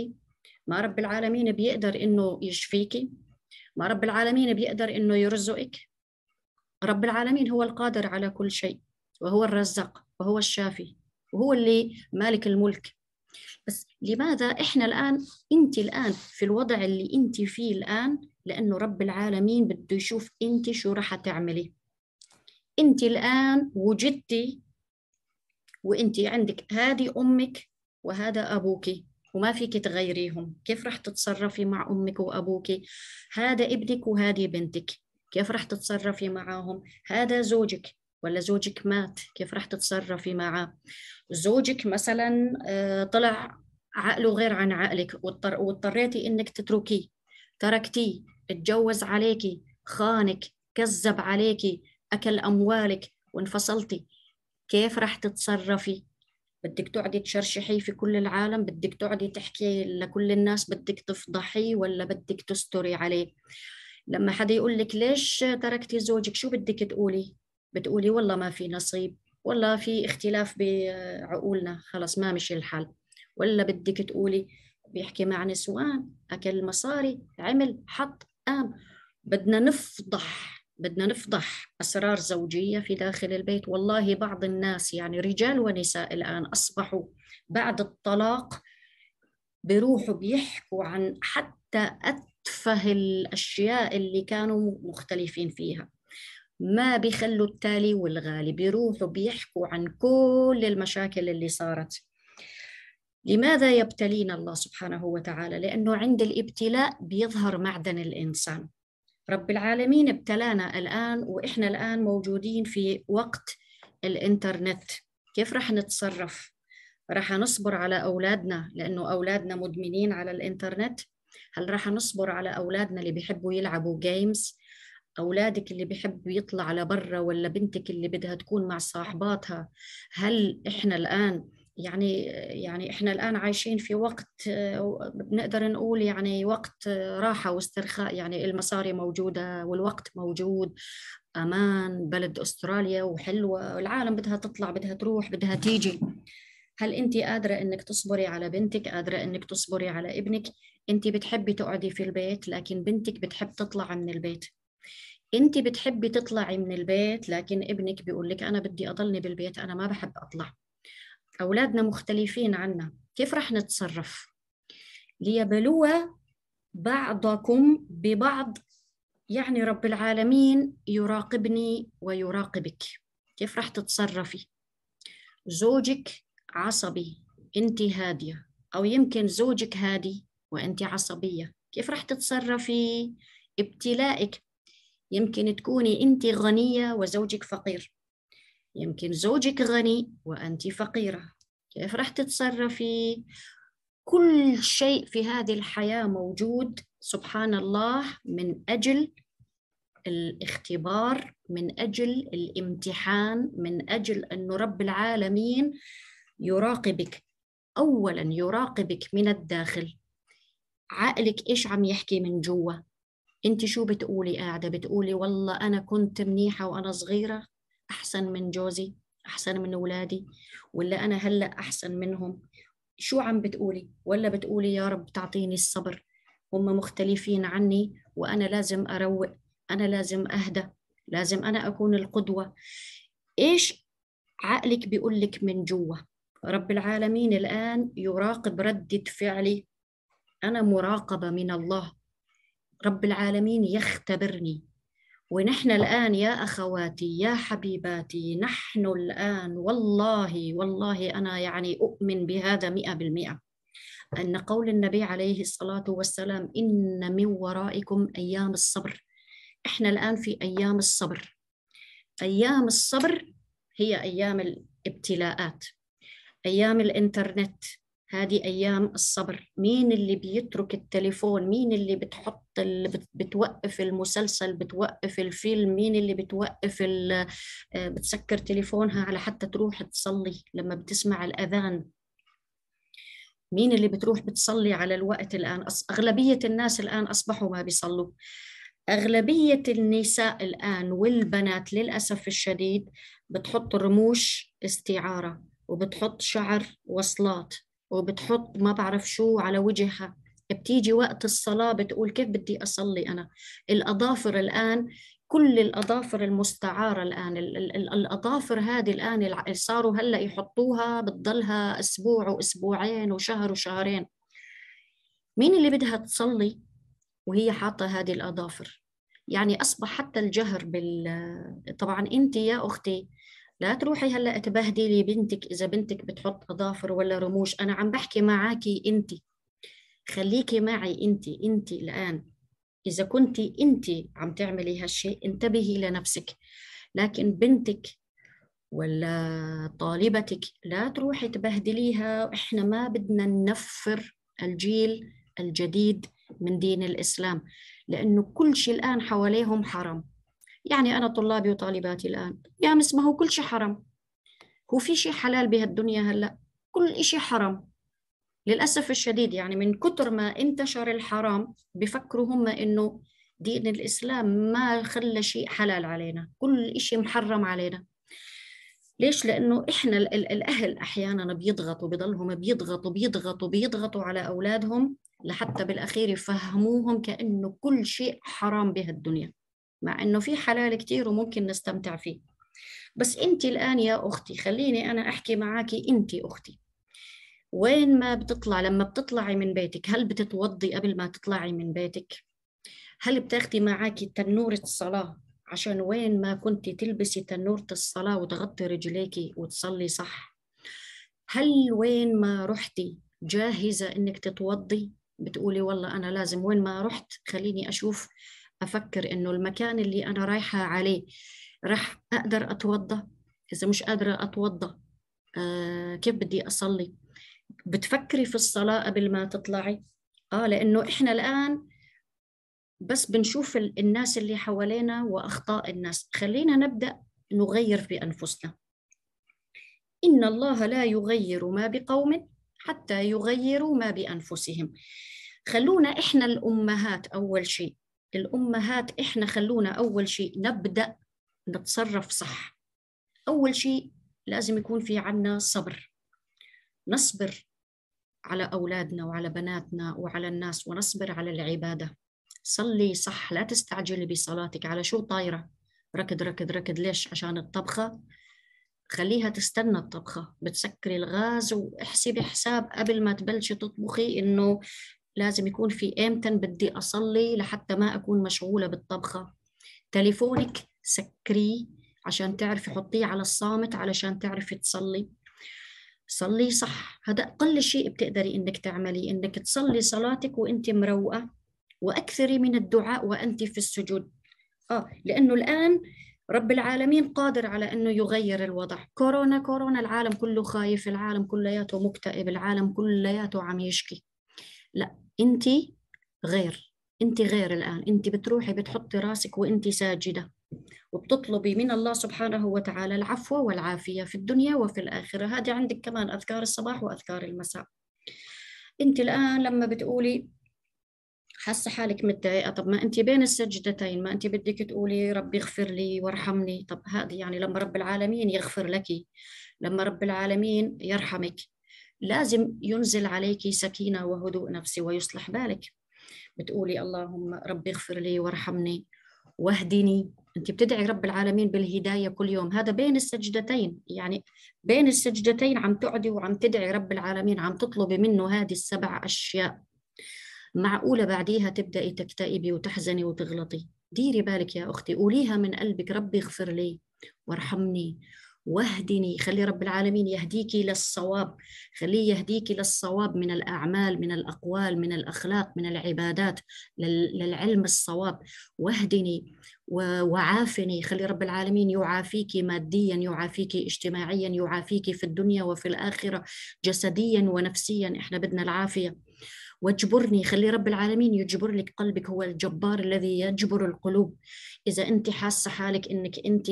ما رب العالمين بيقدر انه يشفيكي ما رب العالمين بيقدر انه يرزقك رب العالمين هو القادر على كل شيء وهو الرزاق وهو الشافي وهو اللي مالك الملك بس لماذا احنا الان انت الان في الوضع اللي انت فيه الان لانه رب العالمين بده يشوف انت شو راح تعملي انت الان وجدتي وانت عندك هذه امك وهذا ابوك وما فيك تغيريهم كيف رح تتصرفي مع امك وابوك هذا ابنك وهذه بنتك كيف رح تتصرفي معاهم هذا زوجك ولا زوجك مات كيف راح تتصرفي معه زوجك مثلا آه، طلع عقله غير عن عقلك واضطريتي انك تتركيه تركتيه اتجوز عليكي خانك كذب عليكي اكل اموالك وانفصلتي كيف راح تتصرفي بدك تقعدي تشرشحي في كل العالم بدك تقعدي تحكي لكل الناس بدك تفضحي ولا بدك تستري عليه لما حدا يقول لك ليش تركتي زوجك شو بدك تقولي بتقولي والله ما في نصيب والله في اختلاف بعقولنا خلص ما مشي الحال ولا بدك تقولي بيحكي مع نسوان أكل مصاري عمل حط قام بدنا نفضح بدنا نفضح أسرار زوجية في داخل البيت والله بعض الناس يعني رجال ونساء الآن أصبحوا بعد الطلاق بيروحوا بيحكوا عن حتى أتفه الأشياء اللي كانوا مختلفين فيها ما بيخلوا التالي والغالي بيروحوا بيحكوا عن كل المشاكل اللي صارت لماذا يبتلينا الله سبحانه وتعالى لأنه عند الابتلاء بيظهر معدن الإنسان رب العالمين ابتلانا الآن وإحنا الآن موجودين في وقت الإنترنت كيف رح نتصرف رح نصبر على أولادنا لأنه أولادنا مدمنين على الإنترنت هل رح نصبر على أولادنا اللي بيحبوا يلعبوا جيمز أولادك اللي بيحب يطلع على برا ولا بنتك اللي بدها تكون مع صاحباتها هل إحنا الآن يعني يعني إحنا الآن عايشين في وقت بنقدر نقول يعني وقت راحة واسترخاء يعني المصاري موجودة والوقت موجود أمان بلد أستراليا وحلوة العالم بدها تطلع بدها تروح بدها تيجي هل انت قادره انك تصبري على بنتك قادره انك تصبري على ابنك انت بتحبي تقعدي في البيت لكن بنتك بتحب تطلع من البيت انت بتحبي تطلعي من البيت لكن ابنك بيقول لك انا بدي اضلني بالبيت انا ما بحب اطلع اولادنا مختلفين عنا كيف رح نتصرف ليبلوا بعضكم ببعض يعني رب العالمين يراقبني ويراقبك كيف رح تتصرفي زوجك عصبي انت هاديه او يمكن زوجك هادي وانت عصبيه كيف رح تتصرفي ابتلائك يمكن تكوني أنت غنية وزوجك فقير يمكن زوجك غني وأنت فقيرة كيف راح تتصرفي كل شيء في هذه الحياة موجود سبحان الله من أجل الاختبار من أجل الامتحان من أجل أن رب العالمين يراقبك أولا يراقبك من الداخل عقلك إيش عم يحكي من جوا انت شو بتقولي قاعده بتقولي والله انا كنت منيحه وانا صغيره احسن من جوزي احسن من اولادي ولا انا هلا احسن منهم شو عم بتقولي ولا بتقولي يا رب تعطيني الصبر هم مختلفين عني وانا لازم اروق انا لازم اهدى لازم انا اكون القدوه ايش عقلك بيقول لك من جوا رب العالمين الان يراقب رده فعلي انا مراقبه من الله رب العالمين يختبرني ونحن الآن يا أخواتي يا حبيباتي نحن الآن والله والله أنا يعني أؤمن بهذا مئة بالمئة أن قول النبي عليه الصلاة والسلام إن من ورائكم أيام الصبر إحنا الآن في أيام الصبر أيام الصبر هي أيام الابتلاءات أيام الإنترنت هذه أيام الصبر مين اللي بيترك التليفون مين اللي بتحط اللي بتوقف المسلسل بتوقف الفيلم مين اللي بتوقف آه، بتسكر تليفونها على حتى تروح تصلي لما بتسمع الأذان مين اللي بتروح بتصلي على الوقت الآن أغلبية الناس الآن أصبحوا ما بيصلوا أغلبية النساء الآن والبنات للأسف الشديد بتحط رموش استعارة وبتحط شعر وصلات وبتحط ما بعرف شو على وجهها بتيجي وقت الصلاة بتقول كيف بدي أصلي أنا الأظافر الآن كل الأظافر المستعارة الآن الأظافر هذه الآن صاروا هلأ يحطوها بتضلها أسبوع وأسبوعين وشهر وشهرين مين اللي بدها تصلي وهي حاطة هذه الأظافر يعني أصبح حتى الجهر بال طبعا أنت يا أختي لا تروحي هلا تبهدلي لي بنتك اذا بنتك بتحط اظافر ولا رموش انا عم بحكي معاكي انت خليكي معي انت انت الان اذا كنت انت عم تعملي هالشيء انتبهي لنفسك لكن بنتك ولا طالبتك لا تروحي تبهدليها احنا ما بدنا ننفر الجيل الجديد من دين الاسلام لانه كل شيء الان حواليهم حرام يعني أنا طلابي وطالباتي الآن يا مس ما هو كل شيء حرام هو في شيء حلال بهالدنيا هلأ كل شيء حرام للأسف الشديد يعني من كتر ما انتشر الحرام بفكروا هم إنه دين الإسلام ما خلى شيء حلال علينا كل شيء محرم علينا ليش؟ لأنه إحنا الأهل أحيانا بيضغطوا بضلهم بيضغطوا بيضغطوا بيضغطوا على أولادهم لحتى بالأخير يفهموهم كأنه كل شيء حرام بهالدنيا مع انه في حلال كثير وممكن نستمتع فيه بس انت الان يا اختي خليني انا احكي معاكي انت اختي وين ما بتطلع لما بتطلعي من بيتك هل بتتوضي قبل ما تطلعي من بيتك هل بتاخدي معاكي تنورة الصلاة عشان وين ما كنت تلبسي تنورة الصلاة وتغطي رجليك وتصلي صح هل وين ما رحتي جاهزة انك تتوضي بتقولي والله انا لازم وين ما رحت خليني اشوف افكر انه المكان اللي انا رايحه عليه رح اقدر اتوضا اذا مش قادره اتوضا آه كيف بدي اصلي بتفكري في الصلاه قبل ما تطلعي اه لانه احنا الان بس بنشوف الناس اللي حوالينا واخطاء الناس خلينا نبدا نغير في انفسنا ان الله لا يغير ما بقوم حتى يغيروا ما بانفسهم خلونا احنا الامهات اول شيء الأمهات إحنا خلونا أول شيء نبدأ نتصرف صح أول شيء لازم يكون في عنا صبر نصبر على أولادنا وعلى بناتنا وعلى الناس ونصبر على العبادة صلي صح لا تستعجلي بصلاتك على شو طايرة ركض ركض ركض ليش عشان الطبخة خليها تستنى الطبخة بتسكري الغاز واحسبي حساب قبل ما تبلشي تطبخي إنه لازم يكون في امتى بدي اصلي لحتى ما اكون مشغوله بالطبخه تليفونك سكريه عشان تعرفي حطيه على الصامت علشان تعرفي تصلي صلي صح هذا اقل شيء بتقدري انك تعملي انك تصلي صلاتك وانت مروقه واكثري من الدعاء وانت في السجود اه لانه الان رب العالمين قادر على انه يغير الوضع كورونا كورونا العالم كله خايف العالم كلياته مكتئب العالم كلياته عم يشكي لا انت غير انت غير الان انت بتروحي بتحطي راسك وانت ساجده وبتطلبي من الله سبحانه وتعالى العفو والعافيه في الدنيا وفي الاخره هذه عندك كمان اذكار الصباح واذكار المساء انت الان لما بتقولي حاسه حالك متضايقه طب ما انت بين السجدتين ما انت بدك تقولي ربي اغفر لي وارحمني طب هذه يعني لما رب العالمين يغفر لك لما رب العالمين يرحمك لازم ينزل عليك سكينه وهدوء نفسي ويصلح بالك بتقولي اللهم ربي اغفر لي وارحمني واهدني انت بتدعي رب العالمين بالهدايه كل يوم هذا بين السجدتين يعني بين السجدتين عم تعدي وعم تدعي رب العالمين عم تطلبي منه هذه السبع اشياء معقوله بعديها تبداي تكتئبي وتحزني وتغلطي ديري بالك يا اختي قوليها من قلبك ربي اغفر لي وارحمني واهدني خلي رب العالمين يهديك إلى الصواب خليه يهديك إلى الصواب من الأعمال من الأقوال من الأخلاق من العبادات للعلم الصواب واهدني وعافني خلي رب العالمين يعافيك ماديا يعافيك اجتماعيا يعافيك في الدنيا وفي الآخرة جسديا ونفسيا إحنا بدنا العافية واجبرني خلي رب العالمين يجبر لك قلبك هو الجبار الذي يجبر القلوب إذا أنت حاسة حالك أنك أنت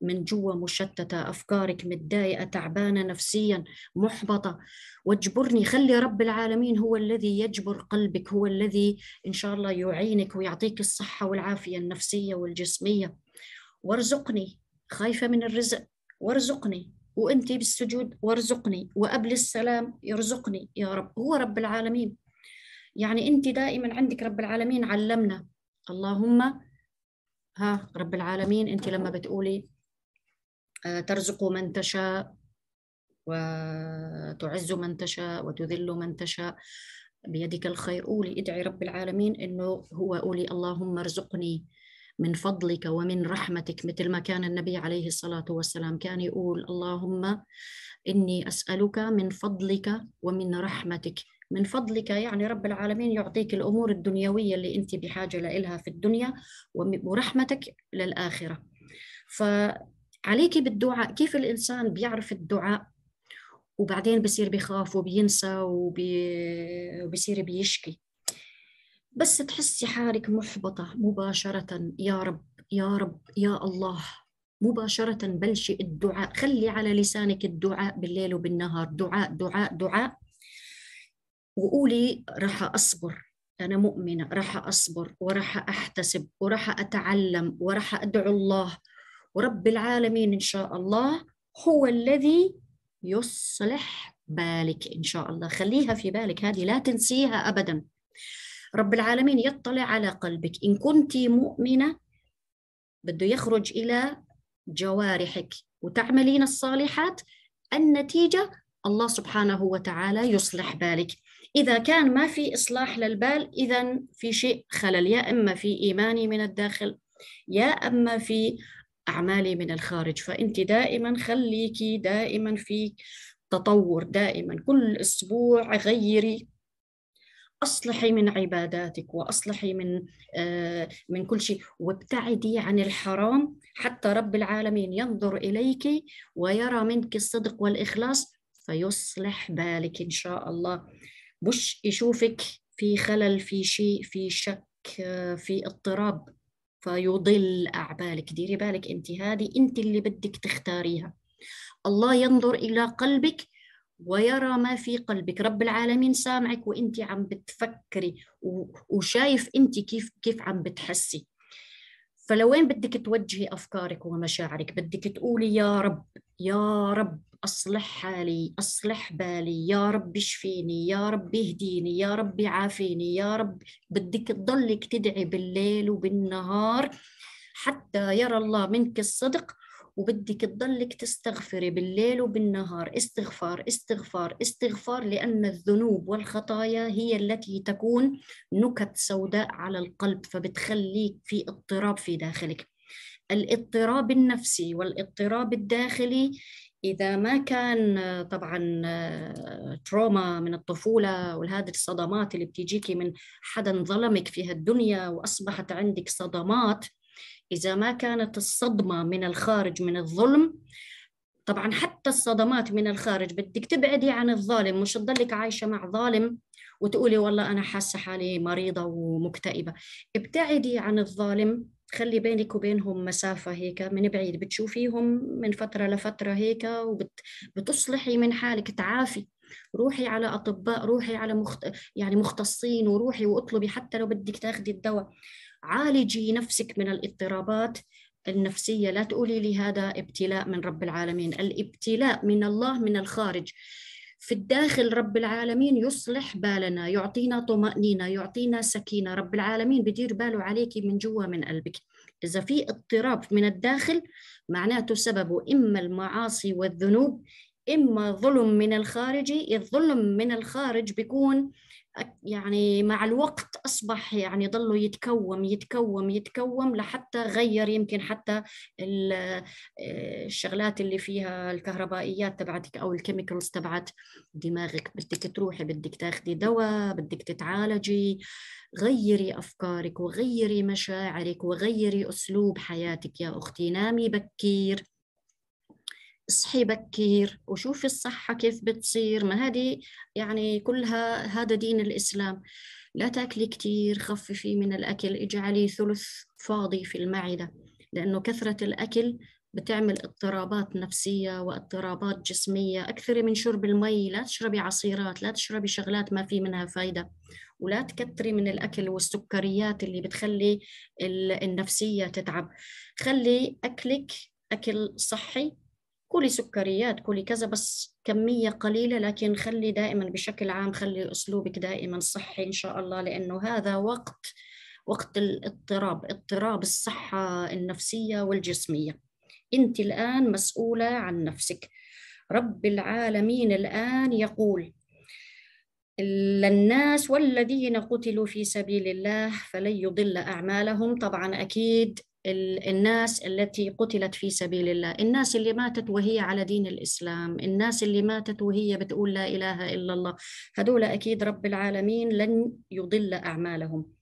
من جوا مشتتة أفكارك متضايقة تعبانة نفسيا محبطة واجبرني خلي رب العالمين هو الذي يجبر قلبك هو الذي إن شاء الله يعينك ويعطيك الصحة والعافية النفسية والجسمية وارزقني خايفة من الرزق وارزقني وانت بالسجود وارزقني وقبل السلام يرزقني يا رب هو رب العالمين يعني انت دائما عندك رب العالمين علمنا اللهم ها رب العالمين انت لما بتقولي آه، ترزق من تشاء وتعز من تشاء وتذل من تشاء بيدك الخير قولي ادعي رب العالمين انه هو قولي اللهم ارزقني من فضلك ومن رحمتك مثل ما كان النبي عليه الصلاه والسلام كان يقول اللهم اني اسالك من فضلك ومن رحمتك من فضلك يعني رب العالمين يعطيك الأمور الدنيوية اللي أنت بحاجة لإلها في الدنيا ورحمتك للآخرة فعليك بالدعاء كيف الإنسان بيعرف الدعاء وبعدين بصير بيخاف وبينسى وبصير بيشكي بس تحسي حالك محبطة مباشرة يا رب يا رب يا الله مباشرة بلشي الدعاء خلي على لسانك الدعاء بالليل وبالنهار دعاء دعاء دعاء وقولي راح أصبر أنا مؤمنة راح أصبر وراح أحتسب وراح أتعلم وراح أدعو الله ورب العالمين إن شاء الله هو الذي يصلح بالك إن شاء الله خليها في بالك هذه لا تنسيها أبدا رب العالمين يطلع على قلبك إن كنت مؤمنة بده يخرج إلى جوارحك وتعملين الصالحات النتيجة الله سبحانه وتعالى يصلح بالك إذا كان ما في إصلاح للبال إذا في شيء خلل يا إما في إيماني من الداخل يا أما في أعمالي من الخارج فأنت دائما خليكي دائما في تطور دائما كل أسبوع غيري اصلحي من عباداتك واصلحي من آه من كل شيء وابتعدي عن الحرام حتى رب العالمين ينظر اليك ويرى منك الصدق والاخلاص فيصلح بالك ان شاء الله مش يشوفك في خلل في شيء في شك في اضطراب فيضل أعمالك ديري بالك أنت هذه أنت اللي بدك تختاريها الله ينظر إلى قلبك ويرى ما في قلبك رب العالمين سامعك وانت عم بتفكري وشايف انت كيف كيف عم بتحسي فلوين بدك توجهي افكارك ومشاعرك بدك تقولي يا رب يا رب أصلح حالي أصلح بالي يا رب شفيني يا رب اهديني يا رب عافيني يا رب بدك تضلك تدعي بالليل وبالنهار حتى يرى الله منك الصدق وبدك تضلك تستغفري بالليل وبالنهار استغفار استغفار استغفار لأن الذنوب والخطايا هي التي تكون نكت سوداء على القلب فبتخليك في اضطراب في داخلك الاضطراب النفسي والاضطراب الداخلي إذا ما كان طبعا تروما من الطفولة وهذه الصدمات اللي بتجيكي من حدا ظلمك في هالدنيا وأصبحت عندك صدمات إذا ما كانت الصدمة من الخارج من الظلم طبعا حتى الصدمات من الخارج بدك تبعدي عن الظالم مش تضلك عايشة مع ظالم وتقولي والله أنا حاسة حالي مريضة ومكتئبة ابتعدي عن الظالم تخلي بينك وبينهم مسافة هيك من بعيد بتشوفيهم من فترة لفترة هيك وبتصلحي من حالك تعافي روحي على أطباء روحي على مخت... يعني مختصين وروحي واطلبي حتى لو بدك تاخدي الدواء عالجي نفسك من الاضطرابات النفسية لا تقولي لي هذا ابتلاء من رب العالمين الابتلاء من الله من الخارج في الداخل رب العالمين يصلح بالنا يعطينا طمأنينة يعطينا سكينة رب العالمين بدير باله عليك من جوا من قلبك إذا في اضطراب من الداخل معناته سببه إما المعاصي والذنوب إما ظلم من الخارج الظلم من الخارج بيكون يعني مع الوقت أصبح يعني ظلوا يتكوم يتكوم يتكوم لحتى غير يمكن حتى آه، الشغلات اللي فيها الكهربائيات تبعتك أو الكيميكلز تبعت دماغك بدك تروحي بدك تاخدي دواء بدك تتعالجي غيري أفكارك وغيري مشاعرك وغيري أسلوب حياتك يا أختي نامي بكير اصحي بكير وشوفي الصحة كيف بتصير ما هذه يعني كلها هذا دين الإسلام لا تاكلي كثير خففي من الأكل اجعلي ثلث فاضي في المعدة لأنه كثرة الأكل بتعمل اضطرابات نفسية واضطرابات جسمية أكثري من شرب المي لا تشربي عصيرات لا تشربي شغلات ما في منها فايدة ولا تكتري من الأكل والسكريات اللي بتخلي النفسية تتعب خلي أكلك أكل صحي كلي سكريات كلي كذا بس كمية قليلة لكن خلي دائما بشكل عام خلي أسلوبك دائما صحي إن شاء الله لأنه هذا وقت وقت الاضطراب اضطراب الصحة النفسية والجسمية أنت الآن مسؤولة عن نفسك رب العالمين الآن يقول للناس والذين قتلوا في سبيل الله فلن يضل أعمالهم طبعا أكيد الناس التي قتلت في سبيل الله الناس اللي ماتت وهي على دين الإسلام الناس اللي ماتت وهي بتقول لا إله إلا الله هدول أكيد رب العالمين لن يضل أعمالهم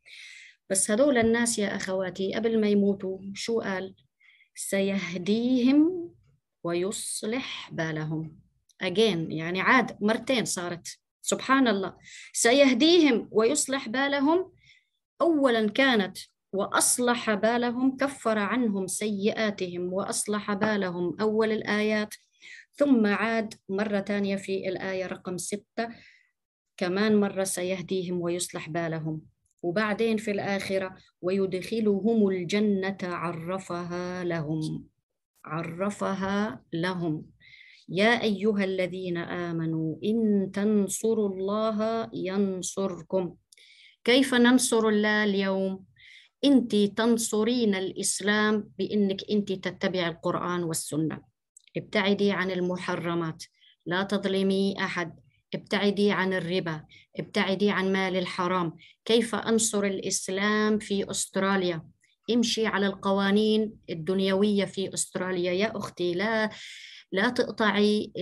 بس هدول الناس يا أخواتي قبل ما يموتوا شو قال سيهديهم ويصلح بالهم أجين يعني عاد مرتين صارت سبحان الله سيهديهم ويصلح بالهم أولا كانت وأصلح بالهم كفر عنهم سيئاتهم وأصلح بالهم أول الآيات ثم عاد مرة ثانية في الآية رقم ستة كمان مرة سيهديهم ويصلح بالهم وبعدين في الآخرة ويدخلهم الجنة عرفها لهم عرفها لهم يا أيها الذين آمنوا إن تنصروا الله ينصركم كيف ننصر الله اليوم؟ انت تنصرين الاسلام بانك انت تتبعي القران والسنه ابتعدي عن المحرمات لا تظلمي احد ابتعدي عن الربا ابتعدي عن مال الحرام كيف انصر الاسلام في استراليا امشي على القوانين الدنيويه في استراليا يا اختي لا لا تقطعي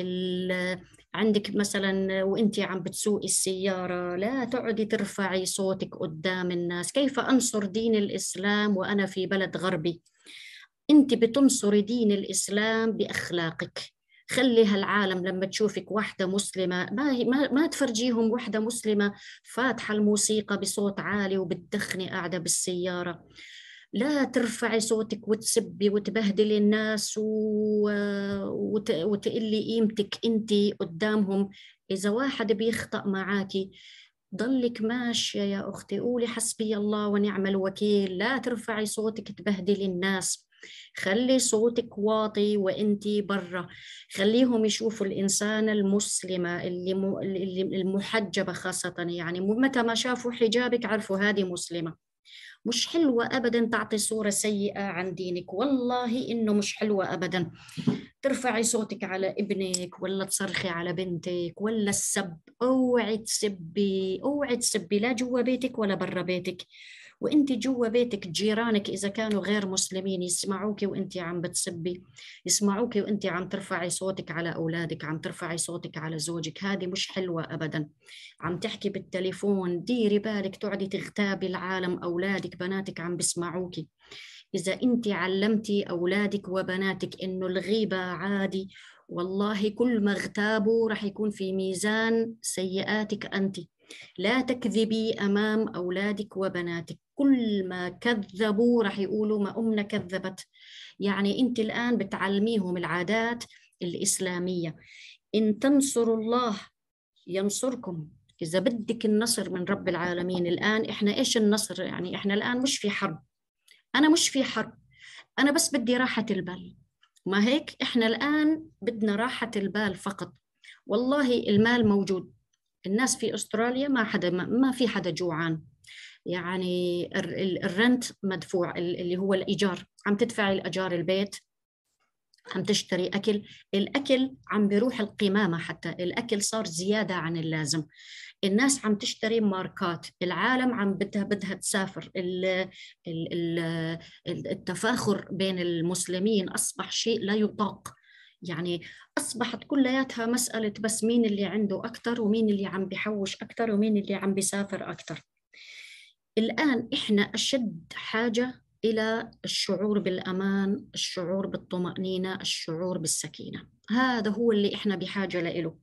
عندك مثلا وانت عم بتسوقي السياره لا تقعدي ترفعي صوتك قدام الناس كيف انصر دين الاسلام وانا في بلد غربي انت بتنصري دين الاسلام باخلاقك خلي هالعالم لما تشوفك وحده مسلمه ما هي ما, ما تفرجيهم وحده مسلمه فاتحه الموسيقى بصوت عالي وبتدخني قاعده بالسياره لا ترفعي صوتك وتسبي وتبهدلي الناس وتقلي قيمتك انت قدامهم اذا واحد بيخطا معاكي ضلك ماشية يا أختي قولي حسبي الله ونعم الوكيل لا ترفعي صوتك تبهدلي الناس خلي صوتك واطي وانت برا خليهم يشوفوا الإنسانة المسلمة اللي المحجبة خاصة يعني متى ما شافوا حجابك عرفوا هذه مسلمة مش حلوة أبدا تعطي صورة سيئة عن دينك والله إنه مش حلوة أبدا ترفعي صوتك على ابنك ولا تصرخي على بنتك ولا السب اوعي تسبي اوعي تسبي لا جوا بيتك ولا برا بيتك وانت جوا بيتك جيرانك اذا كانوا غير مسلمين يسمعوك وانت عم بتسبي يسمعوك وانت عم ترفعي صوتك على اولادك عم ترفعي صوتك على زوجك هذه مش حلوه ابدا عم تحكي بالتليفون ديري بالك تقعدي تغتابي العالم اولادك بناتك عم بيسمعوك إذا أنت علمتي أولادك وبناتك إنه الغيبة عادي والله كل ما اغتابوا رح يكون في ميزان سيئاتك أنت لا تكذبي أمام أولادك وبناتك كل ما كذبوا رح يقولوا ما أمنا كذبت يعني أنت الآن بتعلميهم العادات الإسلامية إن تنصروا الله ينصركم إذا بدك النصر من رب العالمين الآن إحنا إيش النصر يعني إحنا الآن مش في حرب أنا مش في حرب أنا بس بدي راحة البال ما هيك إحنا الآن بدنا راحة البال فقط والله المال موجود الناس في أستراليا ما حدا ما, ما في حدا جوعان يعني الرنت مدفوع اللي هو الايجار عم تدفعي الاجار البيت عم تشتري اكل الاكل عم بيروح القمامه حتى الاكل صار زياده عن اللازم الناس عم تشتري ماركات العالم عم بدها بدها تسافر التفاخر بين المسلمين اصبح شيء لا يطاق يعني اصبحت كلياتها مساله بس مين اللي عنده اكثر ومين اللي عم بحوش اكثر ومين اللي عم بيسافر اكثر الآن إحنا أشد حاجة إلى الشعور بالأمان الشعور بالطمأنينة الشعور بالسكينة هذا هو اللي إحنا بحاجة لإله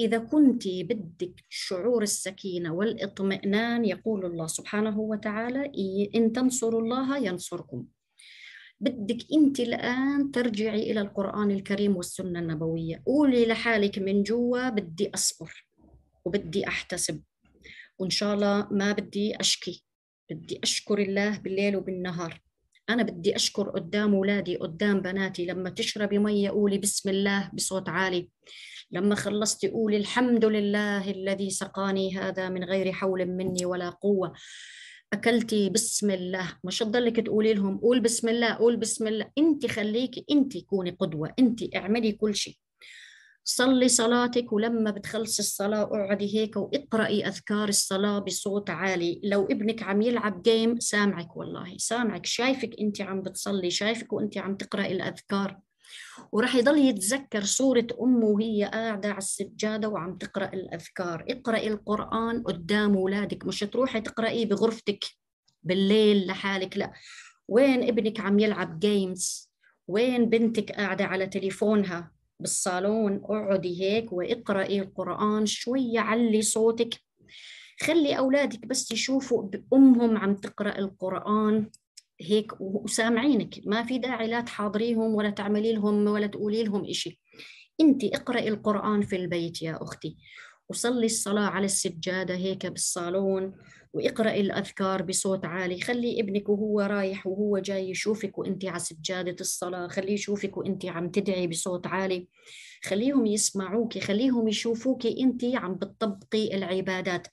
إذا كنت بدك شعور السكينة والإطمئنان يقول الله سبحانه وتعالى إن تنصروا الله ينصركم بدك انت الان ترجعي الى القران الكريم والسنه النبويه قولي لحالك من جوا بدي اصبر وبدي احتسب وإن شاء الله ما بدي أشكي بدي أشكر الله بالليل وبالنهار أنا بدي أشكر قدام أولادي قدام بناتي لما تشربي مية قولي بسم الله بصوت عالي لما خلصتي قولي الحمد لله الذي سقاني هذا من غير حول مني ولا قوة أكلتي بسم الله مش تضلك تقولي لهم قول بسم الله قول بسم الله أنت خليكي أنت كوني قدوة أنت اعملي كل شيء صلي صلاتك ولما بتخلصي الصلاة اقعدي هيك واقرأي أذكار الصلاة بصوت عالي لو ابنك عم يلعب جيم سامعك والله سامعك شايفك أنت عم بتصلي شايفك وأنت عم تقرأي الأذكار وراح يضل يتذكر صورة أمه وهي قاعدة على السجادة وعم تقرأ الأذكار اقرأي القرآن قدام أولادك مش تروحي تقرأيه بغرفتك بالليل لحالك لا وين ابنك عم يلعب جيمز وين بنتك قاعدة على تليفونها بالصالون اقعدي هيك واقرأي القرآن شوية علي صوتك خلي أولادك بس يشوفوا أمهم عم تقرأ القرآن هيك وسامعينك ما في داعي لا تحاضريهم ولا تعملي لهم ولا تقولي لهم إشي أنت اقرأي القرآن في البيت يا أختي وصلي الصلاة على السجادة هيك بالصالون واقرأي الأذكار بصوت عالي خلي ابنك وهو رايح وهو جاي يشوفك وانت على سجادة الصلاة خليه يشوفك وانت عم تدعي بصوت عالي خليهم يسمعوك خليهم يشوفوك انت عم بتطبقي العبادات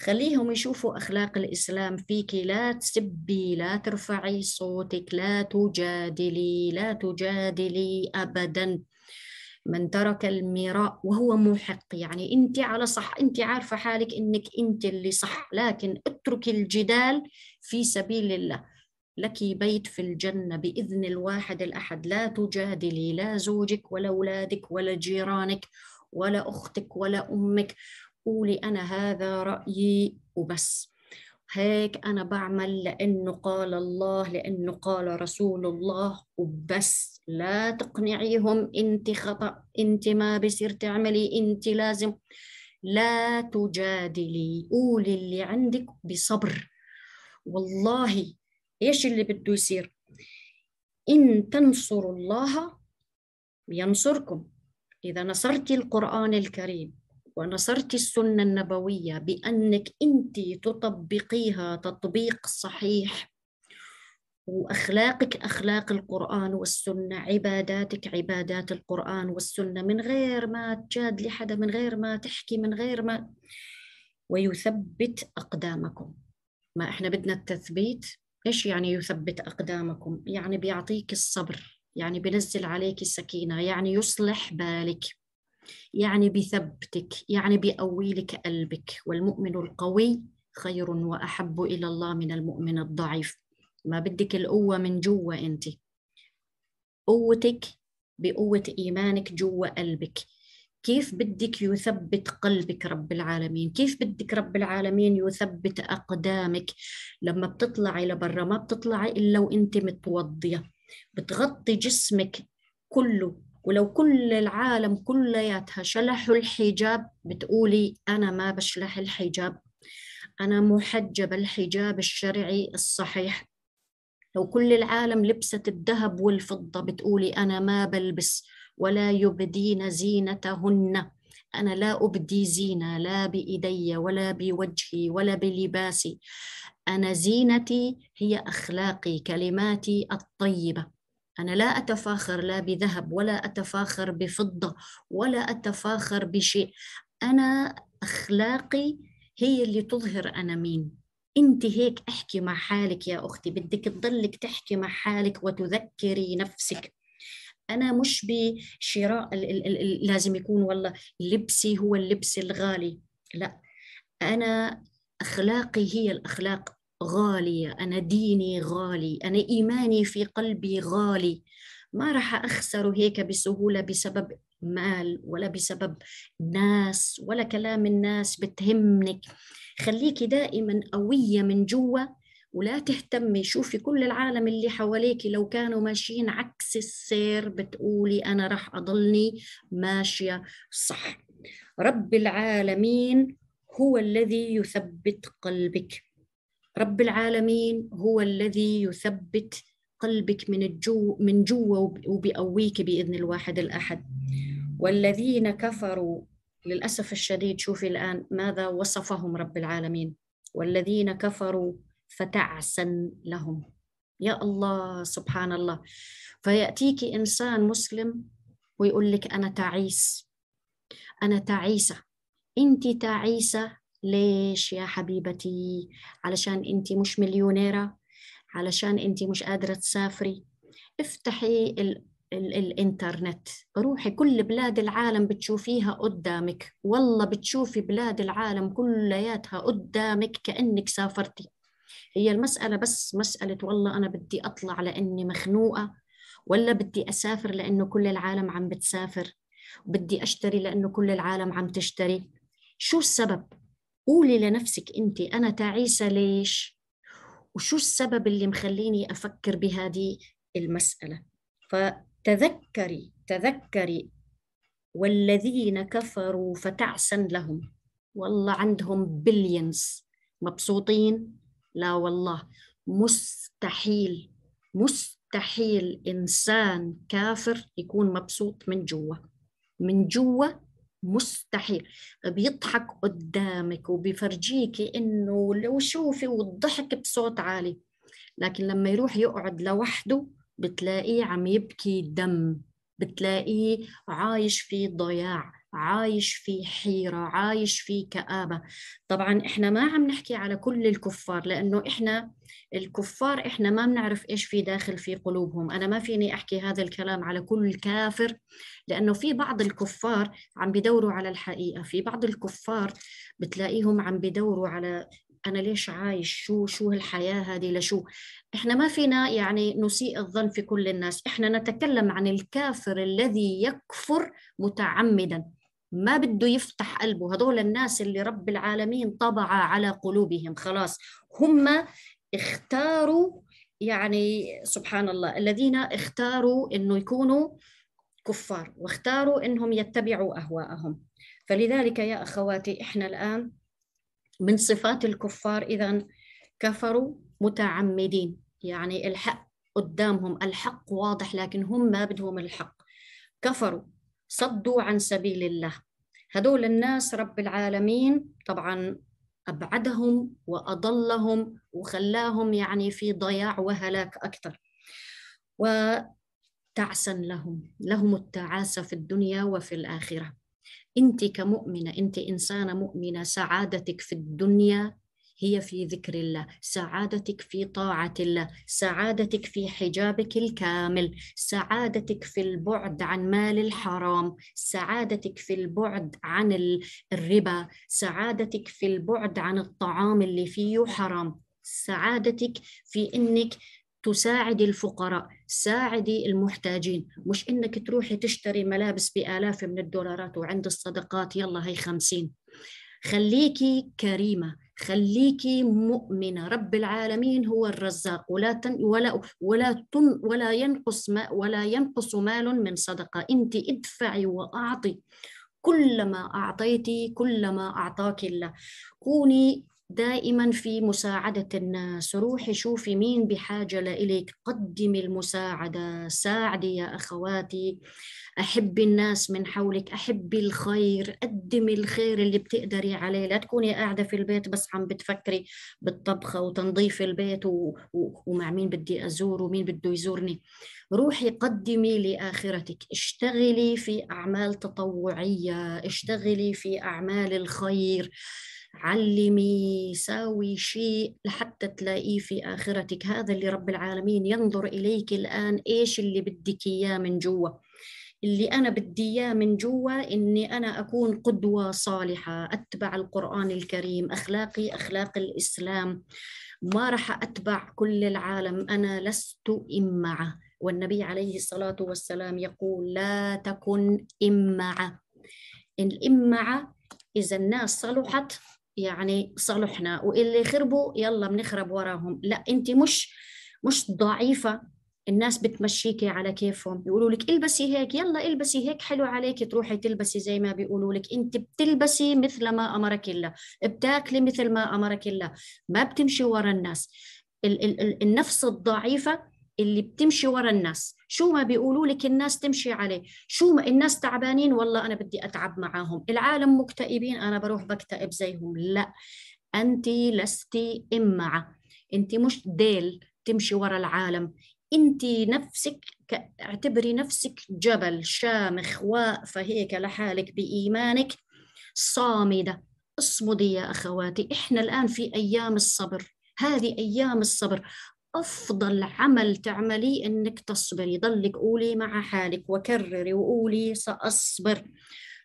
خليهم يشوفوا أخلاق الإسلام فيك لا تسبي لا ترفعي صوتك لا تجادلي لا تجادلي أبداً من ترك الميراء وهو محق يعني أنت على صح أنت عارفة حالك أنك أنت اللي صح لكن اترك الجدال في سبيل الله لك بيت في الجنة بإذن الواحد الأحد لا تجادلي لا زوجك ولا أولادك ولا جيرانك ولا أختك ولا أمك قولي أنا هذا رأيي وبس هيك أنا بعمل لأنه قال الله لأنه قال رسول الله وبس لا تقنعيهم انت خطا انت ما بصير تعملي انت لازم لا تجادلي قولي اللي عندك بصبر والله ايش اللي بده يصير ان تنصروا الله ينصركم اذا نصرت القران الكريم ونصرت السنه النبويه بانك انت تطبقيها تطبيق صحيح وأخلاقك أخلاق القرآن والسنة عباداتك عبادات القرآن والسنة من غير ما تجادلي حدا من غير ما تحكي من غير ما ويثبت أقدامكم ما إحنا بدنا التثبيت إيش يعني يثبت أقدامكم يعني بيعطيك الصبر يعني بنزل عليك السكينة يعني يصلح بالك يعني بثبتك يعني بيقوي لك قلبك والمؤمن القوي خير وأحب إلى الله من المؤمن الضعيف ما بدك القوة من جوا أنت قوتك بقوة إيمانك جوا قلبك كيف بدك يثبت قلبك رب العالمين كيف بدك رب العالمين يثبت أقدامك لما بتطلعي لبرا ما بتطلعي إلا وإنت متوضية بتغطي جسمك كله ولو كل العالم كلياتها شلحوا الحجاب بتقولي أنا ما بشلح الحجاب أنا محجبة الحجاب الشرعي الصحيح لو كل العالم لبست الذهب والفضة بتقولي أنا ما بلبس ولا يبدين زينتهن أنا لا أبدي زينة لا بإيدي ولا بوجهي ولا بلباسي أنا زينتي هي أخلاقي كلماتي الطيبة أنا لا أتفاخر لا بذهب ولا أتفاخر بفضة ولا أتفاخر بشيء أنا أخلاقي هي اللي تظهر أنا مين انت هيك احكي مع حالك يا اختي بدك تضلك تحكي مع حالك وتذكري نفسك انا مش بشراء لازم يكون والله لبسي هو اللبس الغالي لا انا اخلاقي هي الاخلاق غاليه انا ديني غالي انا ايماني في قلبي غالي ما راح اخسره هيك بسهوله بسبب مال ولا بسبب ناس ولا كلام الناس بتهمك خليكي دائما قوية من جوا ولا تهتمي شوفي كل العالم اللي حواليك لو كانوا ماشيين عكس السير بتقولي أنا راح أضلني ماشية صح رب العالمين هو الذي يثبت قلبك رب العالمين هو الذي يثبت قلبك من الجو من جوا وبيقويك باذن الواحد الاحد والذين كفروا للأسف الشديد شوفي الآن ماذا وصفهم رب العالمين والذين كفروا فتعسا لهم يا الله سبحان الله فيأتيك إنسان مسلم ويقول لك أنا تعيس أنا تعيسة أنت تعيسة ليش يا حبيبتي علشان أنت مش مليونيرة علشان أنت مش قادرة تسافري افتحي الانترنت روحي كل بلاد العالم بتشوفيها قدامك والله بتشوفي بلاد العالم كلياتها قدامك كأنك سافرتي هي المسألة بس مسألة والله أنا بدي أطلع لأني مخنوقة ولا بدي أسافر لأنه كل العالم عم بتسافر بدي أشتري لأنه كل العالم عم تشتري شو السبب؟ قولي لنفسك أنت أنا تعيسة ليش؟ وشو السبب اللي مخليني أفكر بهذه المسألة؟ ف تذكري تذكري والذين كفروا فتعسا لهم والله عندهم بليونز مبسوطين لا والله مستحيل مستحيل إنسان كافر يكون مبسوط من جوا من جوا مستحيل بيضحك قدامك وبيفرجيك انه لو شوفي والضحك بصوت عالي لكن لما يروح يقعد لوحده بتلاقيه عم يبكي دم بتلاقيه عايش في ضياع عايش في حيرة عايش في كآبة طبعا إحنا ما عم نحكي على كل الكفار لأنه إحنا الكفار إحنا ما بنعرف إيش في داخل في قلوبهم أنا ما فيني أحكي هذا الكلام على كل كافر لأنه في بعض الكفار عم بدوروا على الحقيقة في بعض الكفار بتلاقيهم عم بدوروا على انا ليش عايش شو شو الحياه هذه لشو احنا ما فينا يعني نسيء الظن في كل الناس احنا نتكلم عن الكافر الذي يكفر متعمدا ما بده يفتح قلبه هذول الناس اللي رب العالمين طبع على قلوبهم خلاص هم اختاروا يعني سبحان الله الذين اختاروا انه يكونوا كفار واختاروا انهم يتبعوا اهواءهم فلذلك يا اخواتي احنا الان من صفات الكفار إذا كفروا متعمدين يعني الحق قدامهم الحق واضح لكن هم ما بدهم الحق كفروا صدوا عن سبيل الله هدول الناس رب العالمين طبعا أبعدهم وأضلهم وخلاهم يعني في ضياع وهلاك أكثر وتعسا لهم لهم التعاسة في الدنيا وفي الآخرة انت كمؤمنه انت انسانه مؤمنه سعادتك في الدنيا هي في ذكر الله سعادتك في طاعه الله سعادتك في حجابك الكامل سعادتك في البعد عن مال الحرام سعادتك في البعد عن الربا سعادتك في البعد عن الطعام اللي فيه حرام سعادتك في انك تساعدي الفقراء ساعدي المحتاجين مش إنك تروحي تشتري ملابس بآلاف من الدولارات وعند الصدقات يلا هي خمسين خليكي كريمة خليكي مؤمنة رب العالمين هو الرزاق ولا تن ولا ولا تن ولا ينقص ما ولا ينقص مال من صدقة أنت ادفعي وأعطي كلما أعطيتي كلما أعطاك الله كوني دائما في مساعدة الناس روحي شوفي مين بحاجة لإلك قدمي المساعدة ساعدي يا أخواتي أحبي الناس من حولك أحبي الخير قدمي الخير اللي بتقدري عليه لا تكوني قاعدة في البيت بس عم بتفكري بالطبخة وتنظيف البيت و... و... ومع مين بدي أزور ومين بده يزورني روحي قدمي لآخرتك اشتغلي في أعمال تطوعية اشتغلي في أعمال الخير علمي ساوي شيء لحتى تلاقيه في آخرتك هذا اللي رب العالمين ينظر إليك الآن إيش اللي بدك إياه من جوا اللي أنا بدي إياه من جوا إني أنا أكون قدوة صالحة أتبع القرآن الكريم أخلاقي أخلاق الإسلام ما راح أتبع كل العالم أنا لست إمعة والنبي عليه الصلاة والسلام يقول لا تكن إمعة الإمعة إذا الناس صلحت يعني صالحنا واللي يخربوا يلا بنخرب وراهم لا انت مش مش ضعيفه الناس بتمشيكي على كيفهم بيقولوا لك البسي هيك يلا البسي هيك حلو عليك تروحي تلبسي زي ما بيقولوا لك انت بتلبسي مثل ما امرك الله بتاكلي مثل ما امرك الله ما بتمشي ورا الناس ال ال ال النفس الضعيفه اللي بتمشي ورا الناس شو ما بيقولوا لك الناس تمشي عليه شو ما الناس تعبانين والله أنا بدي أتعب معاهم العالم مكتئبين أنا بروح بكتئب زيهم لا أنت لست إمعة أنت مش ديل تمشي ورا العالم انت نفسك اعتبري نفسك جبل شامخ واقفه هيك لحالك بايمانك صامده اصمدي يا اخواتي احنا الان في ايام الصبر هذه ايام الصبر أفضل عمل تعملي إنك تصبري ضلك قولي مع حالك وكرري وقولي سأصبر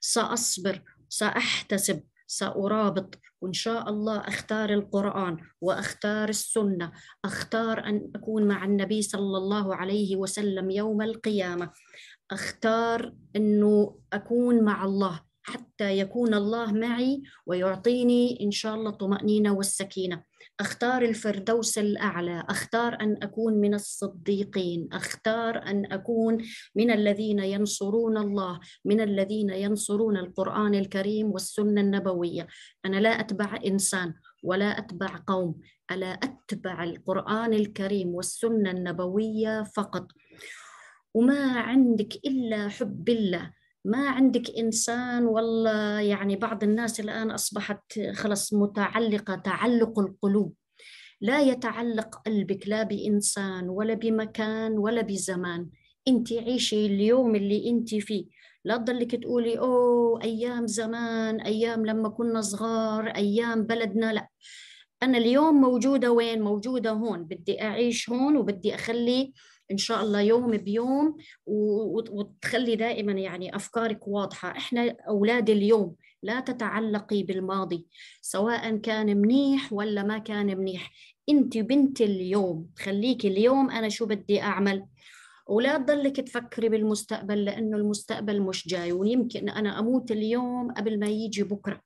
سأصبر سأحتسب سأرابط وإن شاء الله أختار القرآن وأختار السنة أختار أن أكون مع النبي صلى الله عليه وسلم يوم القيامة أختار أنه أكون مع الله حتى يكون الله معي ويعطيني إن شاء الله الطمأنينة والسكينة اختار الفردوس الاعلى اختار ان اكون من الصديقين اختار ان اكون من الذين ينصرون الله من الذين ينصرون القران الكريم والسنه النبويه انا لا اتبع انسان ولا اتبع قوم الا اتبع القران الكريم والسنه النبويه فقط وما عندك الا حب الله ما عندك إنسان والله يعني بعض الناس الآن أصبحت خلص متعلقة تعلق القلوب لا يتعلق قلبك لا بإنسان ولا بمكان ولا بزمان أنت عيشي اليوم اللي أنت فيه لا تضلك تقولي أوه أيام زمان أيام لما كنا صغار أيام بلدنا لا أنا اليوم موجودة وين موجودة هون بدي أعيش هون وبدي أخلي ان شاء الله يوم بيوم وتخلي دائما يعني افكارك واضحه احنا اولاد اليوم لا تتعلقي بالماضي سواء كان منيح ولا ما كان منيح انت بنت اليوم خليكي اليوم انا شو بدي اعمل ولا تضلك تفكري بالمستقبل لانه المستقبل مش جاي ويمكن انا اموت اليوم قبل ما يجي بكره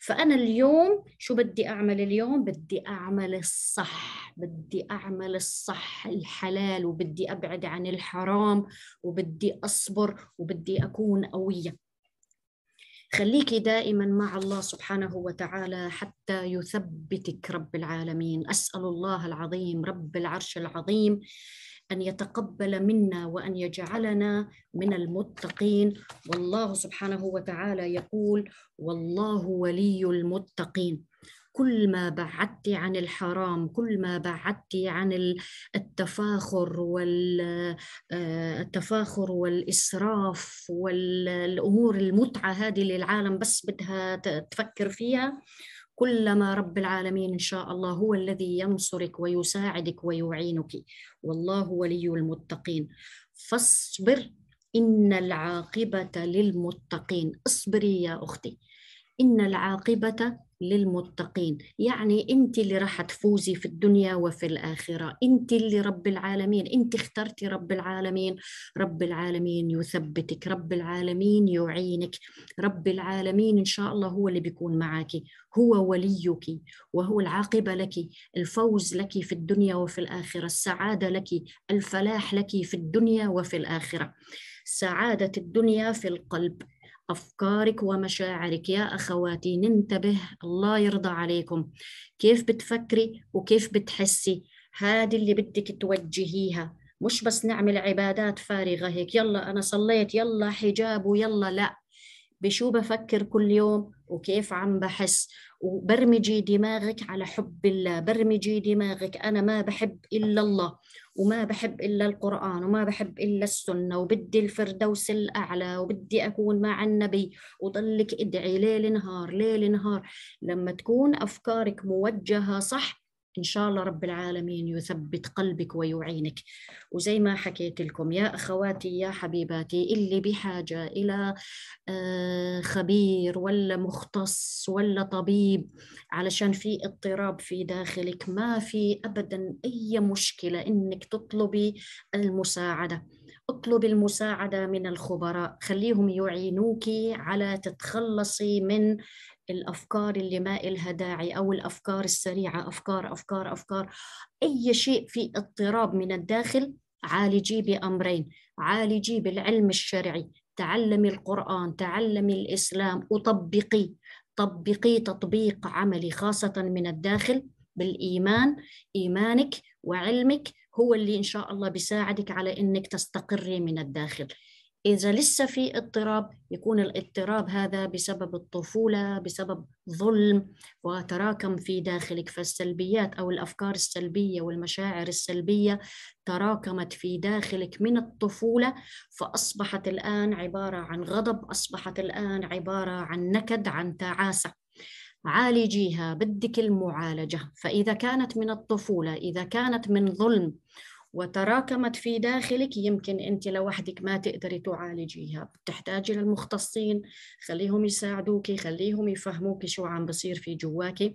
فأنا اليوم شو بدي أعمل اليوم؟ بدي أعمل الصح بدي أعمل الصح الحلال وبدي أبعد عن الحرام وبدي أصبر وبدي أكون قوية خليك دائما مع الله سبحانه وتعالى حتى يثبتك رب العالمين أسأل الله العظيم رب العرش العظيم أن يتقبل منا وأن يجعلنا من المتقين والله سبحانه وتعالى يقول والله ولي المتقين كل ما بعدتي عن الحرام كل ما بعدتي عن التفاخر والتفاخر آه، والإسراف والأمور المتعة هذه اللي العالم بس بدها تفكر فيها كلما رب العالمين إن شاء الله هو الذي ينصرك ويساعدك ويعينك والله ولي المتقين فاصبر إن العاقبة للمتقين اصبري يا أختي إن العاقبة للمتقين يعني انت اللي راح تفوزي في الدنيا وفي الاخره انت اللي رب العالمين انت اخترتي رب العالمين رب العالمين يثبتك رب العالمين يعينك رب العالمين ان شاء الله هو اللي بيكون معك هو وليك وهو العاقبه لك الفوز لك في الدنيا وفي الاخره السعاده لك الفلاح لك في الدنيا وفي الاخره سعاده الدنيا في القلب أفكارك ومشاعرك يا أخواتي ننتبه الله يرضى عليكم كيف بتفكري وكيف بتحسي هذه اللي بدك توجهيها مش بس نعمل عبادات فارغة هيك يلا أنا صليت يلا حجاب ويلا لأ بشو بفكر كل يوم وكيف عم بحس وبرمجي دماغك على حب الله برمجي دماغك أنا ما بحب إلا الله وما بحب إلا القرآن وما بحب إلا السنة وبدي الفردوس الأعلى وبدي أكون مع النبي وضلك ادعي ليل نهار ليل نهار لما تكون أفكارك موجهة صح إن شاء الله رب العالمين يثبت قلبك ويعينك وزي ما حكيت لكم يا أخواتي يا حبيباتي اللي بحاجة إلى آه، خبير ولا مختص ولا طبيب علشان في اضطراب في داخلك ما في أبدا أي مشكلة إنك تطلبي المساعدة اطلبي المساعدة من الخبراء خليهم يعينوك على تتخلصي من الافكار اللي ما إلها داعي او الافكار السريعه افكار افكار افكار اي شيء في اضطراب من الداخل عالجيه بامرين عالجيه بالعلم الشرعي تعلمي القران تعلمي الاسلام وطبقي طبقي تطبيق عملي خاصه من الداخل بالايمان ايمانك وعلمك هو اللي ان شاء الله بيساعدك على انك تستقري من الداخل إذا لسه في اضطراب يكون الاضطراب هذا بسبب الطفولة بسبب ظلم وتراكم في داخلك فالسلبيات أو الأفكار السلبية والمشاعر السلبية تراكمت في داخلك من الطفولة فأصبحت الآن عبارة عن غضب أصبحت الآن عبارة عن نكد عن تعاسة عالجيها بدك المعالجة فإذا كانت من الطفولة إذا كانت من ظلم وتراكمت في داخلك يمكن أنت لوحدك ما تقدري تعالجيها بتحتاجي للمختصين خليهم يساعدوك خليهم يفهموك شو عم بصير في جواك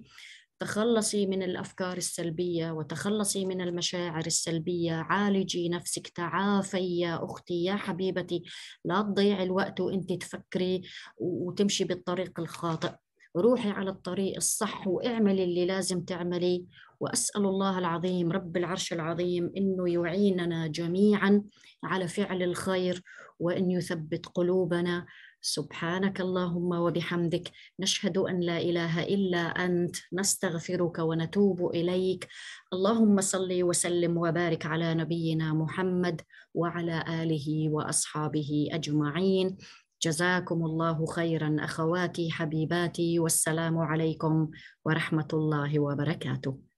تخلصي من الافكار السلبيه وتخلصي من المشاعر السلبيه عالجي نفسك تعافي يا اختي يا حبيبتي لا تضيعي الوقت وانت تفكري وتمشي بالطريق الخاطئ روحي على الطريق الصح واعملي اللي لازم تعمليه واسال الله العظيم رب العرش العظيم انه يعيننا جميعا على فعل الخير وان يثبت قلوبنا سبحانك اللهم وبحمدك نشهد ان لا اله الا انت نستغفرك ونتوب اليك اللهم صل وسلم وبارك على نبينا محمد وعلى اله واصحابه اجمعين جزاكم الله خيرا اخواتي حبيباتي والسلام عليكم ورحمه الله وبركاته